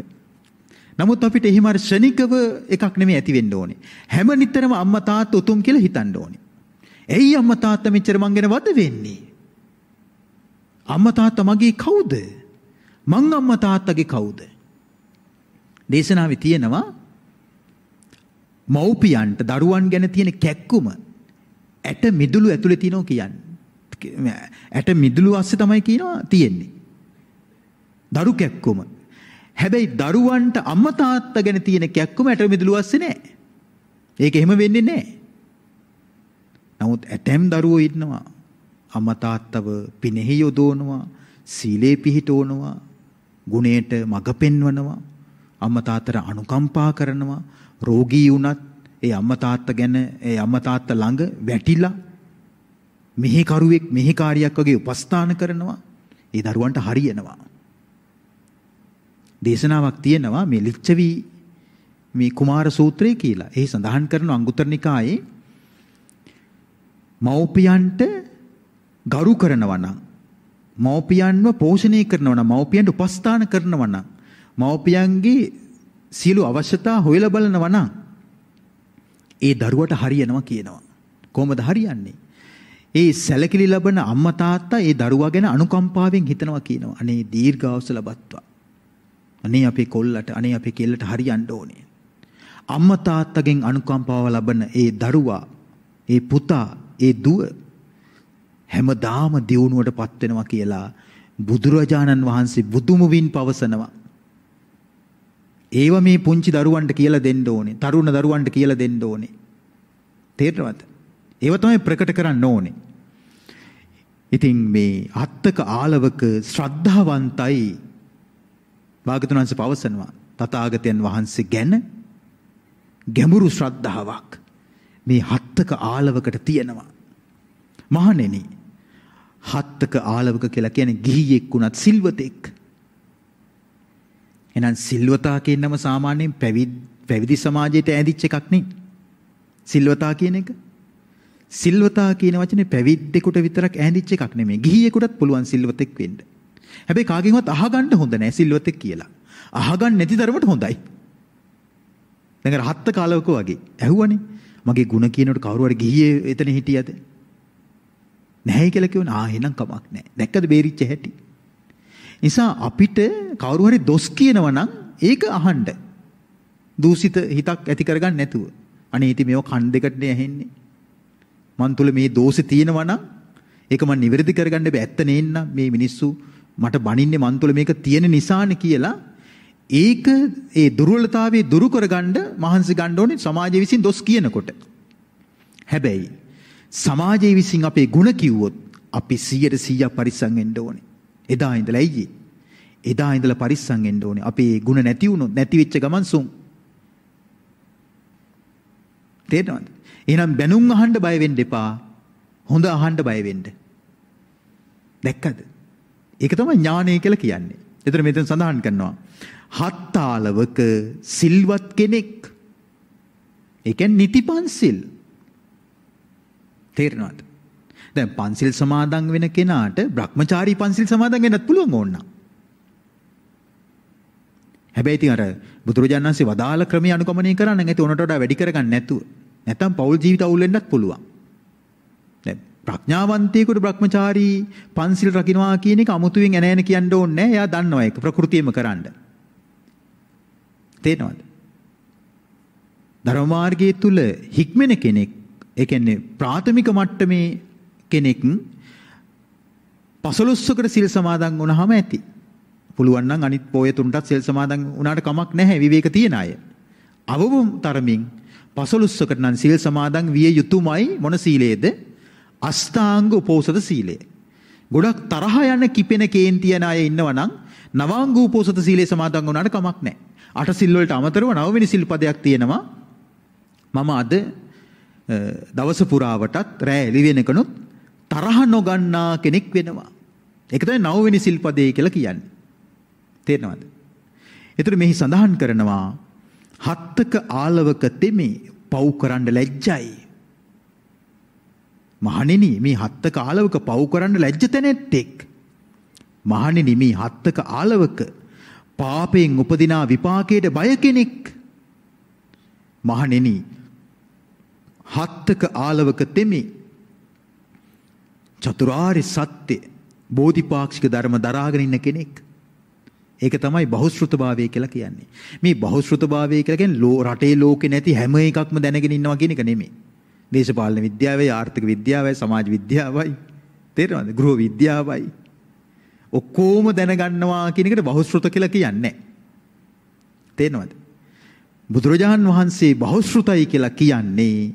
නමුත් අපිට එහෙම හරි ශනිකව එකක් නෙමෙයි ඇති වෙන්න ඕනේ. හැම නිතරම අම්මා තාත්තා උතුම් කියලා හිතන්න ඕනේ. ඇයි අම්මා තාත්තා මෙච්චර මං ගැන වද වෙන්නේ? අම්මා තාත්තා මගේ කවුද? මං අම්මා තාත්තගේ කවුද? දේශනාවේ තියෙනවා මව්පියන්ට දරුවන් ගැන තියෙන කැක්කුම ඇට මිදුළු ඇතුලේ තියෙනවා කියන්නේ. ඇට මිදුළු අස්සේ තමයි කියනවා තියෙන්නේ. දරු කැක්කුම. හැබැයි දරුවන්ට අම්මා තාත්තා ගැන තියෙන කැක්කුම ඇට මිදුළු අස්සේ නෑ. ඒක එහෙම වෙන්නේ නෑ. නමුත් ඇතැම් දරුවෝ ඉන්නවා අම්මා තාත්තව පිනෙහි යොදවනවා, සීලේ පිහිටවනවා, ගුණයට මඟ පෙන්වනවා, අම්මා තාත්තට අනුකම්පා කරනවා, රෝගී වුණත් ඒ අම්මා තාත්තා ගැන ඒ අම්මා තාත්තා ළඟ වැටිලා මෙහෙකරුවෙක් මෙහෙකාරියක් වගේ උපස්ථාන කරනවා. ඒ දරුවන්ට හරියනවා. දේශනාවක් තියෙනවා මේ ලිච්ඡවි මේ කුමාර සූත්‍රය කියලා. එහි සඳහන් කරන අංගුත්තර නිකායේ මව්පියන්ට ගරු කරනවා නම් මව්පියන්ව පෝෂණය කරනවා නම් මව්පියන්ට උපස්ථාන කරනවා නම් මව්පියන්ගේ සියලු අවශ්‍යතා හොයලා බලනවා නම් ඒ දරුවට හරියනවා කියනවා. කොහොමද හරියන්නේ? ඒ සැලකිලි ලබන අම්මා තාත්තා ඒ දරුවා ගැන අනුකම්පාවෙන් හිතනවා කියනවා. අනේ දීර්ඝාස ලබත්වා. අනේ අපේ කොල්ලට අනේ අපේ කෙල්ලට හරියන්න ඕනේ. අම්මා තාත්තගෙන් අනුකම්පාව ලබන ඒ දරුවා, ඒ පුතා, ඒ දුව හැමදාම දියුණුවටපත් වෙනවා කියලා බුදුරජාණන් වහන්සේ බුදුමුවින් පවසනවා. ඒව මේ පුංචි දරුවන්ට කියලා දෙන්න ඕනේ. තරුණ දරුවන්ට කියලා දෙන්න ඕනේ. තේරෙනවද? ඒව තමයි ප්‍රකට කරන්න ඕනේ. ඉතින් මේ අත්තක ආලවක ශ්‍රද්ධාවන්තයි භාගතුන් වහන්සේ පවසනවා තථාගතයන් වහන්සේ ගැන ගැඹුරු ශ්‍රද්ධාවක් මේ හත්තක ආලවකට තියෙනවා මහණෙනි හත්තක ආලවක කියලා කියන්නේ ගිහියෙක් වුණත් සිල්වතෙක් එහෙනම් සිල්වතා කියන නම සාමාන්‍යයෙන් පැවිදි සමාජයට ඇඳිච්ච එකක් නේ සිල්වතා කියන එක සිල්වතා කියන වචනේ පැවිද්දෙකුට විතරක් ඇඳිච්ච එකක් නෙමෙයි. ගිහියෙකුටත් පුළුවන් සිල්වතෙක් වෙන්න. හැබැයි කාගෙන්වත් අහගන්න හොඳ නෑ සිල්වතෙක් කියලා. අහගන්න නැති තරමට හොඳයි. දැන් රහත් කාලවක වගේ ඇහුවනේ. මගේ ಗುಣ කියනකොට කවුරු හරි ගිහියේ එතන හිටියද? නැහැ කියලා කියවන ආ එහෙනම් කමක් නැහැ. දැක්කද බේරිච්ච හැටි. නිසා අපිට කවුරු හරි දොස් කියනවා නම් ඒක අහන්න. දූෂිත හිතක් ඇති කරගන්න නැතුව. අනේ ඉතින් මේව කන් දෙකටනේ ඇහෙන්නේ. මන් තුල මේ දෝෂේ තියෙනවා නම් ඒක මම නිවැරදි කරගන්න බෑ ඇත්ත නේන්න මේ මිනිස්සු මට බනින්නේ මන් තුල මේක තියෙන නිසානේ කියලා ඒක ඒ දුර්වලතාවය දුරු කරගන්න මහන්සි ගන්න ඕනේ සමාජය විසින් දොස් කියනකොට හැබැයි සමාජය විසින් අපේ ಗುಣ කිව්වොත් අපි 100% පරිස්සම් වෙන්න ඕනේ එදා ඉඳලා ඇයි එදා ඉඳලා පරිස්සම් වෙන්න ඕනේ අපේ ಗುಣ නැති වුණොත් නැති වෙච්ච ගමන් සුන් තේරෙනවද එහෙනම් බැනුම් අහන්න බය වෙන්න එපා. හොඳ අහන්න බය වෙන්න. දැක්කද? ඒක තමයි ඥානය කියලා කියන්නේ. එතන මෙතන සඳහන් කරනවා. හත් තාලවක සිල්වත් කෙනෙක්. ඒ කියන්නේ නිතිපන්සිල්. තේරෙනවද? දැන් පන්සිල් සමාදන් වෙන කෙනාට Brahmachari පන්සිල් සමාදන් වෙන්නත් පුළුවන් ඕන. හැබැයි ඉතින් අර බුදුරජාණන් වහන්සේ වදාළ ක්‍රමයේ අනුගමනය කරා නම් ඒත් උනට වඩා වැඩි කරගන්න නැතුව නැත්නම් පෞල් ජීවිත අවුල් වෙන්නත් පුළුවන්. දැන් ප්‍රඥාවන්තයෙකුට Brahmachari පන්සිල් රකින්නවා කියන එක අමුතුවෙන් ඇනෑන කියන්න ඕනේ නැහැ. එයා දන්නවා ඒක ප්‍රകൃතියෙම කරන්න. තේනවද? ධර්ම මාර්ගයේ තුල හික්මෙන කෙනෙක්, ඒ කියන්නේ ප්‍රාථමික මට්ටමේ කෙනෙක් පසළොස්වකට සිල් සමාදන් වුණාම ඇති. පුළුවන් නම් අනිත් පොය තුනටත් සිල් සමාදන් වුණාට කමක් නැහැ විවේක තියන අය. අවබෝධ තරමින් පසළොස්වකට නම් සීල් සමාදන් විය යුතුමයි මොන සීලේද? අෂ්ටාංග උපෝසත සීලය. ගොඩක් තරහ යන කිපෙන කේන් තියන අය ඉන්නවා නම් නවාංග උපෝසත සීලේ සමාදන් වුණාට කමක් නැහැ. අට සිල් වලට අමතරව නවවෙනි සිල් පදයක් තියෙනවා. මම අද දවස පුරාවටත් රැ එළි වෙනකනොත් තරහ නොගන්නා කෙනෙක් වෙනවා. ඒක තමයි නවවෙනි සිල්පදේ කියලා කියන්නේ. තේරෙනවද? ඒතර මෙහි සඳහන් කරනවා හත්තක ආලවක තෙමේ පව් කරන්න ලැජ්ජයි. මහණෙනි මේ හත්තක ආලවක පව් කරන්න ලැජ්ජ තැනෙත්තෙක්. මහණෙනි මේ හත්තක ආලවක පාපයෙන් උපදිනා විපාකයට බය කෙනෙක්. මහණෙනි හත්තක ආලවක තෙමේ චතුරාර්ය සත්‍ය බෝධිපාක්ෂික ධර්ම දරාගෙන ඉන්න කෙනෙක්. ඒක තමයි බහුශෘතභාවය කියලා කියන්නේ. මේ බහුශෘතභාවය කියලා කියන්නේ රටේ ලෝකේ නැති හැම එකක්ම දැනගෙන ඉන්නවා කියන එක නෙමෙයි. දේශපාලන විද්‍යාවයි, ආර්ථික විද්‍යාවයි, සමාජ විද්‍යාවයි, තේරෙනවද? ගෘහ විද්‍යාවයි. ඔක්කොම දැනගන්නවා කියන එකට බහුශෘත කියලා කියන්නේ තේරෙනවද? බුදුරජාන් වහන්සේ බහුශෘතයි කියලා කියන්නේ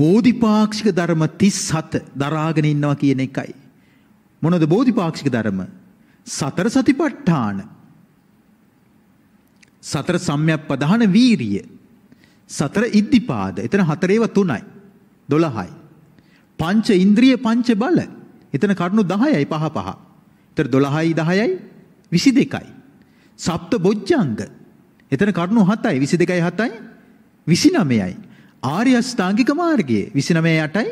බෝධිපාක්ෂික ධර්ම 37 දරාගෙන ඉන්නවා කියන එකයි. මොනවද බෝධිපාක්ෂික ධර්ම? සතර සතිපට්ඨාන සතර සම්‍යක් ප්‍රධාන වීරිය. සතර ඉද්ධිපාද. එතන හතරේව තුනයි. දොළහයි. පංච ඉන්ද්‍රිය පංච බල. එතන කරුණු දහයයි පහ පහ. එතන දොළහයි දහයයි විසි දෙකයි. සප්ත බොජ්ජංග. එතන කරුණු හතයි විසි දෙකයි හතයි විසි නමයයි. ආර්ය අෂ්ටාංගික මාර්ගයේ විසි නමය යටයි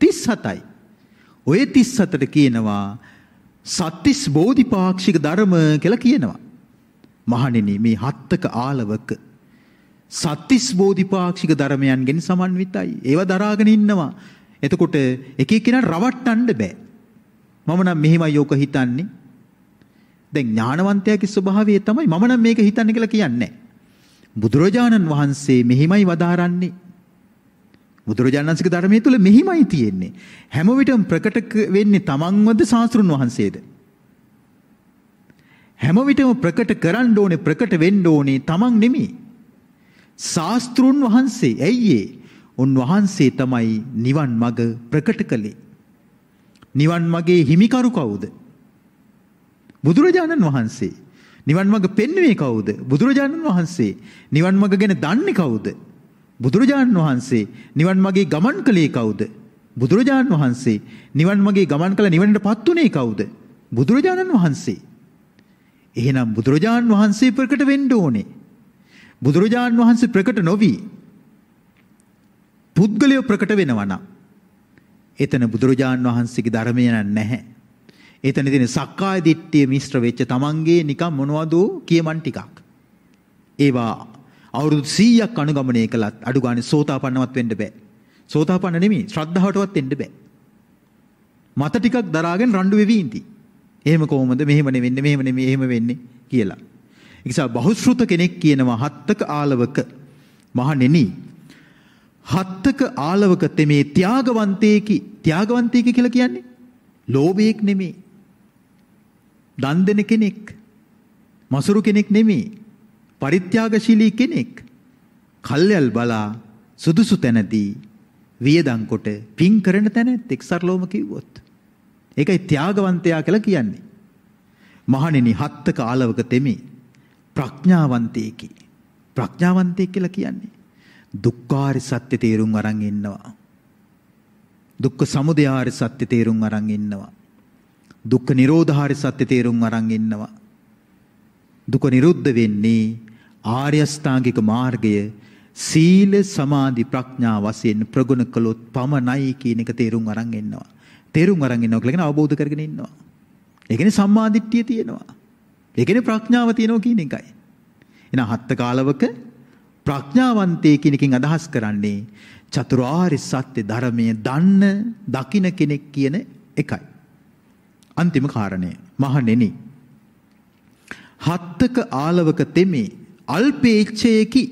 තිස් හතයි. ඔය තිස් හතට කියනවා සත්තිස් බෝධිපාක්ෂික ධර්ම කියලා කියනවා. මහණෙනි මේ හත්තක ආලවක සත්‍තිස් බෝධිපාක්ෂික ධර්මයන්ගෙන් සමන්විතයි. ඒව දරාගෙන ඉන්නවා. එතකොට එක එක්කෙනා රවට්ටන්න බෑ. මම නම් මෙහෙමයි යෝක හිතන්නේ. දැන් ඥානවන්තයාගේ ස්වභාවය තමයි මම නම් මේක හිතන්නේ කියලා කියන්නේ. බුදුරජාණන් වහන්සේ මෙහිමයි වදාරන්නේ. බුදුරජාණන්සේගේ ධර්මයේ තුල මෙහිමයි තියෙන්නේ. හැම විටම ප්‍රකට වෙන්නේ තමන්වද සාස්ෘන් වහන්සේද? හැම විටම ප්‍රකට කරන්න ඕනේ ප්‍රකට වෙන්න ඕනේ තමන් නෙමෙයි. ශාස්ත්‍රුන් වහන්සේ ඇයියේ උන්වහන්සේ තමයි නිවන් මඟ ප්‍රකට කළේ. නිවන් මගේ හිමිකරු කවුද? බුදුරජාණන් වහන්සේ. නිවන් මඟ පෙන්වුවේ කවුද? බුදුරජාණන් වහන්සේ. නිවන් මඟ ගැන දන්නේ කවුද? බුදුරජාණන් වහන්සේ. නිවන් මගේ ගමන් කළේ කවුද? බුදුරජාණන් වහන්සේ. නිවන් මගේ ගමන් කළ නිවනටපත් උනේ කවුද? බුදුරජාණන් වහන්සේ. එහෙනම් බුදුරජාන් වහන්සේ ප්‍රකට වෙන්න ඕනේ. බුදුරජාන් වහන්සේ ප්‍රකට නොවි පුද්ගලයෝ ප්‍රකට වෙනවා නම් එතන බුදුරජාන් වහන්සේගේ ධර්මය නැහැ. එතන තියෙන සක්කාය දිට්ඨිය මිශ්‍ර වෙච්ච තමන්ගේ නිකන් මොනවද කියමන් ටිකක්. ඒවා අවුරුදු 100ක් අනුගමනය කළත් අඩු ගානේ සෝතාපන්නවත් වෙන්න බෑ. සෝතාපන්න නෙමෙයි ශ්‍රද්ධාවටවත් වෙන්න බෑ. මත ටිකක් දරාගෙන රණ්ඩු වෙවි ඉඳී. එහෙම කොහොමද මෙහෙම නෙවෙන්නේ මෙහෙම නෙමෙයි එහෙම වෙන්නේ කියලා. ඒ නිසා බහුශෘත කෙනෙක් කියනවා හත්තක ආලවක මහණෙනි හත්තක ආලවක තෙමේ ත්‍යාගවන්තේකි ත්‍යාගවන්තේකි කියලා කියන්නේ ලෝභයෙක් නෙමෙයි. දන් දෙන කෙනෙක් මසුරු කෙනෙක් නෙමෙයි. පරිත්‍යාගශීලී කෙනෙක්. කල්යල් බලා සුදුසු තැනදී වියදම් කොට පින් කරන තැනෙත් එක්සර්ලෝම කිව්වොත්. ඒකයි ත්‍යාගවන්තයා කියලා කියන්නේ. මහණෙනි හත්ක ආලවක තෙමි ප්‍රඥාවන්තයෙකි. ප්‍රඥාවන්තයෙක් කියලා කියන්නේ දුක්ඛාරි සත්‍ය තේරුම් අරන් ඉන්නවා. දුක්ඛ සමුදයාරි සත්‍ය තේරුම් අරන් ඉන්නවා. දුක්ඛ නිරෝධාරි සත්‍ය තේරුම් අරන් ඉන්නවා. දුක නිරුද්ධ වෙන්නේ ආර්ය අෂ්ටාංගික මාර්ගය සීල සමාධි ප්‍රඥා වශයෙන් ප්‍රගුණ කළොත් පමණයි කියන එක තේරුම් අරන් ඉන්නවා. තේරුම් අරන් ඉන්නවා කියලා කියන අවබෝධ කරගෙන ඉන්නවා. ඒ කියන්නේ සම්මාදිට්ඨිය තියෙනවා. ඒ කියන්නේ ප්‍රඥාව තියෙනවා කියන එකයි. එහෙනම් හත්ත කාලවක ප්‍රඥාවන්තය කියන එකෙන් අදහස් කරන්නේ චතුරාර්ය සත්‍ය ධර්මය දන්න දකින කෙනෙක් කියන එකයි. අන්තිම කාරණය මහණෙනි. හත්තක ආලවක තෙමේ අල්පේච්ඡයකි.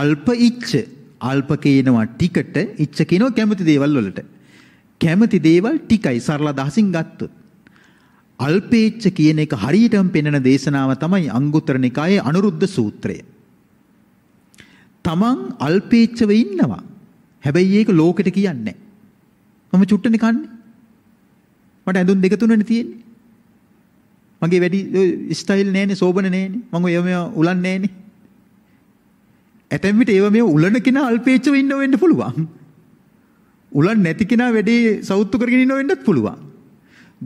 අල්ප ඉච්ඡ අල්පකේනවා ටිකට ඉච්ඡ කියනවා කැමති දේවල් වලට. කැමති දේවල් ටිකයි සරල අදහසින් ගත්තොත්. අල්පේච්ඡ කියන එක හරියටම පෙන්වන දේශනාව තමයි අංගුත්තර නිකායේ අනුරුද්ධ සූත්‍රය. තමන් අල්පේච්ඡව ඉන්නවා. හැබැයි ඒක ලෝකෙට කියන්නේ නැහැ. මම චුට්ටනේ කන්නේ. මට ඇඳුම් දෙක තුනනේ තියෙන්නේ. මගේ වැඩි ස්ටයිල් නෑනේ සෝබන නෑනේ. මම ඔය මෙයා උලන් නෑනේ. ඇතැම් විට ඒව මේ උලන කෙනා අල්පේච්චව ඉන්න වෙන්න පුළුවන්. උලන් නැති කෙනා වැඩේ සෞත්තු කරගෙන ඉන්න වෙන්නත් පුළුවන්.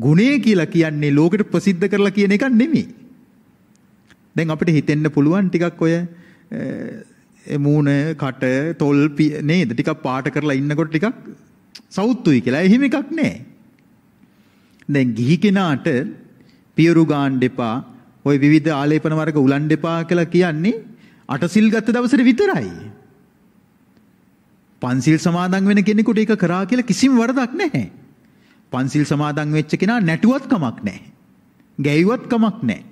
ගුණය කියලා කියන්නේ ලෝකෙට ප්‍රසිද්ධ කරලා කියන එකක් නෙමෙයි. දැන් අපිට හිතෙන්න පුළුවන් ටිකක් ඔය මූණ කට තොල් නේද ටිකක් පාට කරලා ඉන්නකොට ටිකක් සෞත්තුයි කියලා. එහෙම එකක් නෑ. දැන් ගිහි කෙනාට පියරු ගාන්න එපා, ওই විවිධ ආලේපන වර්ග උලන් දෙපා කියලා කියන්නේ අටසිල් ගත්ත දවසට විතරයි. පන්සිල් සමාදන් වෙන කෙනෙකුට ඒක කරා කියලා කිසිම වරදක් නැහැ. පන්සිල් සමාදන් වෙච්ච කෙනා නැටුවත් කමක් නැහැ. ගැයුවත් කමක් නැහැ.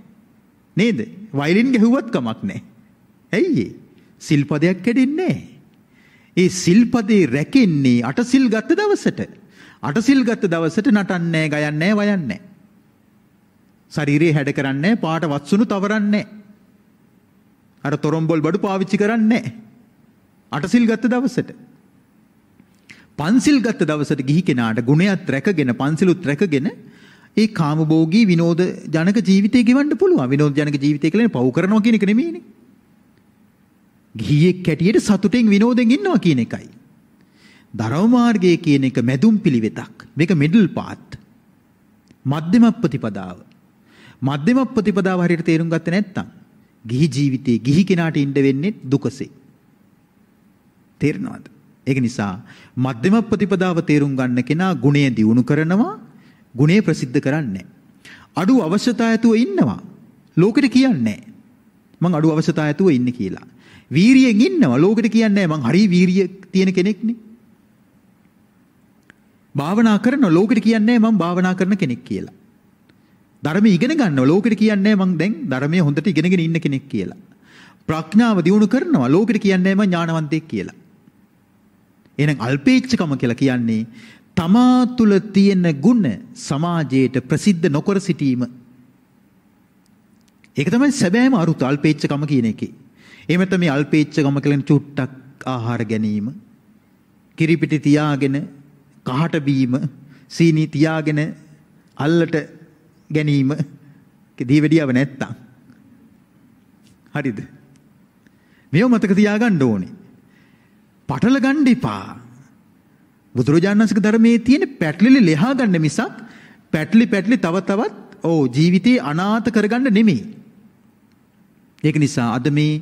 නේද? වයලින් ගැහුවත් කමක් නැහැ. ඇයි ඒ? සිල්පදයක් කැඩෙන්නේ ඒ සිල්පදේ රැකෙන්නේ අටසිල් ගත්ත දවසට. අටසිල් ගත්ත දවසට නටන්නේ, ගයන්නේ, වයන්නේ. ශරීරේ හැඩ කරන්නේ, පාට වත්සුණු තවරන්නේ නැහැ. අර තොරොම්බොල් බඩු පාවිච්චි කරන්නේ අටසිල් ගත්ත දවසට. පන්සිල් ගත්ත දවසට ගිහි කෙනාට ගුණයත් රැකගෙන පන්සිලුත් රැකගෙන ඒ කාමභෝගී විනෝද ජනක ජීවිතය ගෙවන්න පුළුවන්. විනෝද ජනක ජීවිතය කියන්නේ පව් කරනවා කියන එක නෙමෙයිනේ. ගිහියෙක් කැටියට සතුටෙන් විනෝදෙන් ඉන්නවා කියන එකයි. ධර්ම මාර්ගය කියන එක මැදුම් පිළිවෙතක්. මේක මිඩල් පාත්. මධ්‍යම ප්‍රතිපදාව. මධ්‍යම ප්‍රතිපදාව හරියට තේරුම් ගත්තේ නැත්නම් ගිහි ජීවිතේ ගිහි කෙනාට ඉන්න වෙන්නේ දුකසේ. තේරෙනවද? ඒක නිසා මධ්‍යම ප්‍රතිපදාව තේරුම් ගන්න කෙනා ගුණය දියුණු කරනවා, ගුණය ප්‍රසිද්ධ කරන්නේ. අඩු අවශ්‍යතා ඇතුව ඉන්නවා. ලෝකෙට කියන්නේ මං අඩු අවශ්‍යතා ඇතුව ඉන්නේ කියලා. වීරියෙන් ඉන්නවා. ලෝකෙට කියන්නේ මං හරි වීරිය තියෙන කෙනෙක්නේ. භාවනා කරන ලෝකෙට කියන්නේ මම භාවනා කරන කෙනෙක් කියලා. ධර්මයේ ඉගෙන ගන්නවා. ලෝකෙට කියන්නේ මං දැන් ධර්මයේ හොඳට ඉගෙනගෙන ඉන්න කෙනෙක් කියලා. ප්‍රඥාව දියුණු කරනවා. ලෝකෙට කියන්නේ මං ඥානවන්තයෙක් කියලා. එහෙනම් අල්පේච්ඡකම කියලා කියන්නේ තමා තුළ තියෙන ಗುಣ සමාජයට ප්‍රසිද්ධ නොකර සිටීම. ඒක තමයි සැබෑම අරුත අල්පේච්ඡකම කියන එකේ. එහෙම තමයි අල්පේච්ඡකම කියන චුට්ටක් ආහාර ගැනීම, කිරිපිටි තියාගෙන කහට බීම, සීනි තියාගෙන අල්ලට ගැනීම දීවැඩියව නැත්තම්. හරිද? මේව මතක තියාගන්න ඕනේ. පටල ගන්න එපා. බුදුරජාණන් වහන්සේගේ ධර්මයේ තියෙන පැටලිලි ලෙහා ගන්න මිසක් පැටලි පැටලි තව තවත් ඕ ජීවිතේ අනාථ කරගන්න නෙමෙයි. ඒක නිසා අද මේ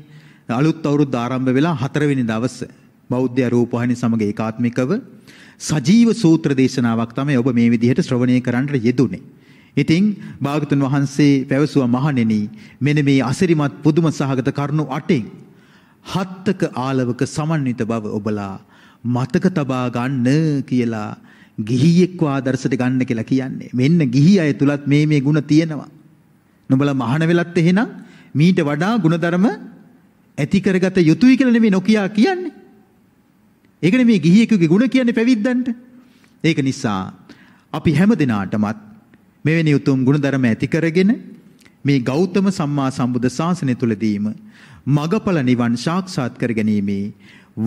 අලුත් අවුරුද්ද ආරම්භ වෙලා හතරවෙනි දවස බෞද්ධ රූපවාහිනි සමග ඒකාත්මිකව සජීව සූත්‍ර දේශනාවක් තමයි ඔබ මේ විදිහට ශ්‍රවණය කරන්නට යෙදුනේ. ඉතින් භාගතුන් වහන්සේ පැවසුවා මහණෙනි මෙන්න මේ අසිරිමත් පුදුම සහගත කරුණු අටෙන් හත්තක ආලවක සමන්විත බව ඔබලා මතක තබා ගන්න කියලා ගිහියෙක්ව ආදර්ශයට ගන්න කියලා කියන්නේ. මෙන්න ගිහි අය තුලත් මේ මේ ಗುಣ තියෙනවා. නුඹලා මහාන වෙලත් එහෙනම් මීට වඩා ಗುಣධර්ම ඇති කරගත යුතුයි කියලා නෙමෙයි නොකියා කියන්නේ. ඒක නෙමෙයි ගිහියෙකුගේ ಗುಣ කියන්නේ පැවිද්දන්ට. ඒක නිසා අපි හැම දිනාටමත් මෙවැනි උතුම් ගුණධර්ම ඇති කරගෙන මේ ගෞතම සම්මා සම්බුද්ධ ශාසනය තුලදීම මගඵල නිවන් සාක්ෂාත් කරගැනීමේ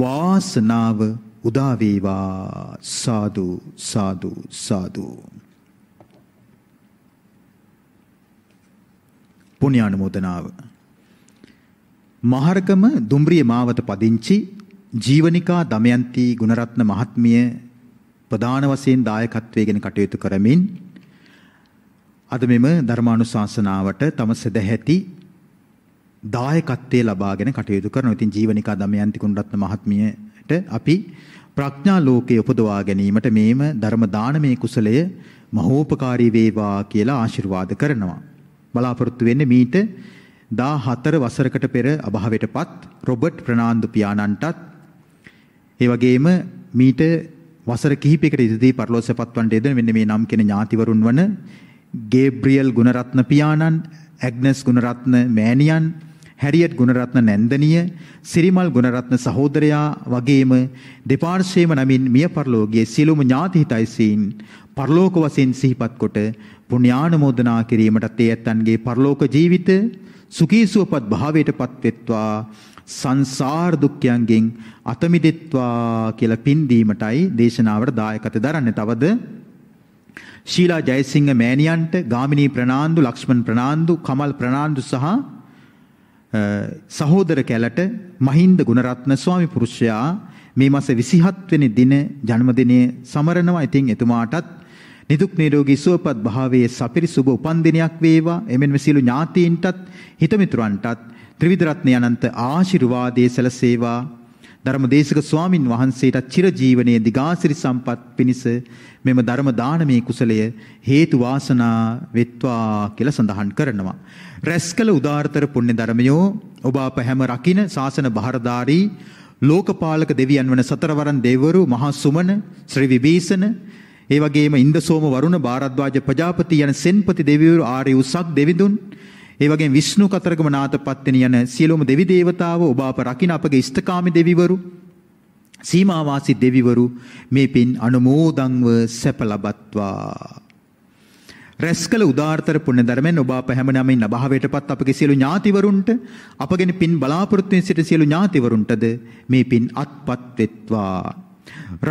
වාසනාව උදා වේවා සාදු සාදු සාදු පුණ්‍යානුමෝදනාව මහරකම දුම්රිය මාවත පදිංචි ජීවනිකා දමයන්ති ගුණරත්න මහත්මිය ප්‍රධාන වශයෙන් දායකත්වයේගෙන කටයුතු කරමින් අද මෙම ධර්මානුශාසනාවට තම සදැහැති දායකත්වයේ ලබාගෙන කටයුතු කරනවා. ඉතින් ජීවනිකා දමයන්ති කුණරත්න මහත්මියට අපි ප්‍රඥා ලෝකයේ උපදවා ගැනීමට මේම ධර්ම දානමේ කුසලය මහෝපකාරී වේවා කියලා ආශිර්වාද කරනවා. බලාපොරොත්තු වෙන්නේ මීට 14 වසරකට පෙර අභාවයටපත් රොබර්ට් ප්‍රනාන්දු පියාණන්ටත් ඒ වගේම මීට වසර කිහිපයකට ඉදදී පරලෝසපත් වන්නට යෙදෙන මෙන්න මේ නම් කියන ඥාතිවරුන් වන ගේබ්‍රියල් ගුණරත්න පියාණන්, ඇග්නස් ගුණරත්න මෑණියන්, හැරියට් ගුණරත්න නැන්දනිය, සිරිමල් ගුණරත්න සහෝදරයා වගේම දෙපාර්ශ්වයේම නමින් මිය පරලෝකයේ සිළුම ඥාතිහිතයිසීන් පරලෝක වශයෙන් සිහිපත් කොට පුණ්‍යානුමෝදනා කිරීමටත් ඒ ඇත්තන්ගේ පරලෝක ජීවිත සුඛී සුවපත් භාවයට පත්වෙත්වා සංසාර දුක්ඛයන්ගෙන් අත මිදෙත්වා කියලා පින් දීමටයි දේශනාවට දායකත්ව දරන්නේ. තවද ශීලා ජයසිංහ මෑණියන්ට ගාමිණී ප්‍රනාන්දු ලක්ෂ්මන් ප්‍රනාන්දු කමල් ප්‍රනාන්දු සහ සහෝදර කැලට මහින්ද ගුණරත්න ස්වාමි පුරුෂයා මේ මාස 27 වෙනි දින ජන්මදිනය සමරනවා. ඉතින් එතුමාටත් නිදුක් නිරෝගී සුවපත් භාවයේ සපිරි සුබ උපන්දිනයක් වේවා. එමෙන්ම සියලු ඥාතීන්ටත් හිතමිතුරන්ටත් ත්‍රිවිධ රත්නය අනන්ත ආශිර්වාදයේ සැලසේවා. ධර්මදේශක ස්වාමින් වහන්සේට චිරජීවනයේ දිගාසිරි සම්පත් පිණිස මෙම ධර්ම දානමේ කුසලය හේතු වාසනා වෙත්වා කියලා සඳහන් කරනවා. රැස්කල උදාාරතර පුණ්‍ය ධර්මයෝ ඔබ අප හැම රකින ශාසන බහරදාරී ලෝකපාලක දෙවියන් වන සතරවරන් දෙවරු මහා සුමන ශ්‍රී විභීෂණ ඒ වගේම ඉන්දසෝම වරුණ භාරද්වාජ ප්‍රජාපති යන සෙන්පති දෙවිවරු ආර්ය උසක් දෙවිඳුන් ඒ වගේම විෂ්ණු කතරගම නාථපත්තිනි යන සියලුම දෙවි දේවතාවෝ ඔබ අප රකින අපගේ ඉෂ්ඨකාමී දෙවිවරු සීමාවාසී දෙවිවරු මේ පින් අනුමෝදන්ව සැප ලබත්වා රැස්කල උදාාර්තර පුණ්‍ය ධර්මෙන් ඔබ අප හැම නමින් අභාවයටපත් අපගේ සියලු ඥාතිවරුන්ට අපගෙන පින් බලාපොරොත්තු වෙන සිට සියලු ඥාතිවරුන්ටද මේ පින් අත්පත් වෙත්වා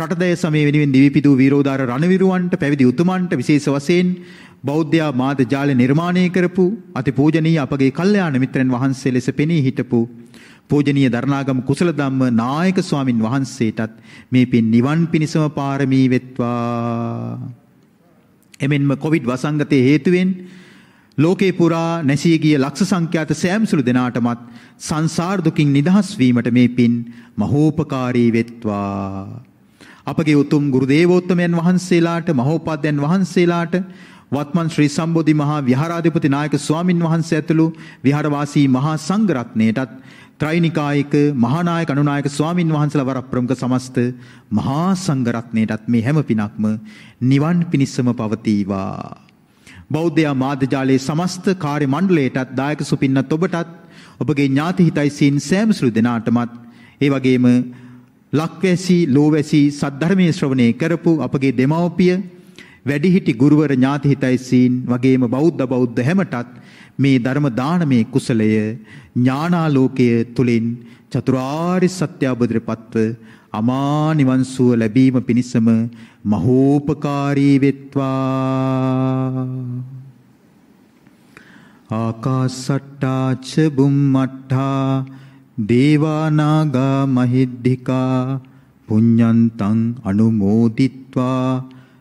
රටදය සමය වෙනුවෙන් දිවිපිදූ වීරෝධාර රණවිරුවන්ට පැවිදි උතුමන්ට විශේෂ වශයෙන් බෞද්ධයා මාධ්‍ය ජාලය නිර්මාණය කරපු අතිපූජනීය අපගේ කල්යාණ මිත්‍රයන් වහන්සේ ලෙස පෙනී හිටපු පූජනීය දරණාගම කුසලධම්ම නායක ස්වාමින් වහන්සේටත් මේ පින් නිවන් පිණසම පාරමී වෙත්වා. එමෙන්ම කොවිඩ් වසංගතයේ හේතුවෙන් ලෝකේ පුරා නැසී ගිය ලක්ෂ සංඛ්‍යාත සෑම්සුළු දෙනාටමත් සංසාර දුකින් නිදහස් වීමට මේ පින් මහෝපකාරී වෙත්වා. අපගේ උතුම් ගුරු දේවෝත්තමයන් වහන්සේලාට මහෝපාද්‍යයන් වහන්සේලාට වත්මන් ශ්‍රී සම්බෝධි මහා විහාරාධිපති නායක ස්වාමින් වහන්සේ ඇතුළු විහාරවාසී මහා සංඝරත්නයටත් ත්‍රිනිකායක මහානායක අනුනායක ස්වාමින් වහන්සේලා වර ප්‍රමුඛ සමස්ත මහා සංඝරත්නයටත් මේ හැම පිනක්ම නිවන් පිණිසම පවතිවා. බෞද්ධ මාධ්‍යාලයේ සමස්ත කාර්ය මණ්ඩලයටත් දායක සුපින්නත් ඔබටත් ඔබගේ ඥාති හිතයි සීන් සෑම සුළු දෙනාටමත් ඒ වගේම ලක්වැසි ලෝවැසි සද්ධර්මයේ ශ්‍රවණය කරපු අපගේ දෙමව්පිය වැඩිහිටි ගුරුවර ඥාතිහිතයිසීන් වගේම බෞද්ධ බෞද්ධ හැමටත් මේ ධර්ම දානමේ කුසලය ඥානාලෝකය තුලින් චතුරාර්ය සත්‍ය අවබෝධයටපත්ව අමා නිවන් සුව ලැබීම පිණිසම මහෝපකාරී වෙත්වා ආකාසට්ටා ච බුම්මට්ටා දේවානාගා මහිද්దికා පුඤ්ඤන්තං අනුමෝදිත්වා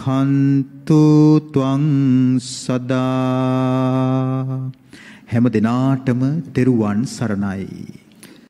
රක්හන්තු ත්වං සදා හැම දිනාටම තෙරුවන් සරණයි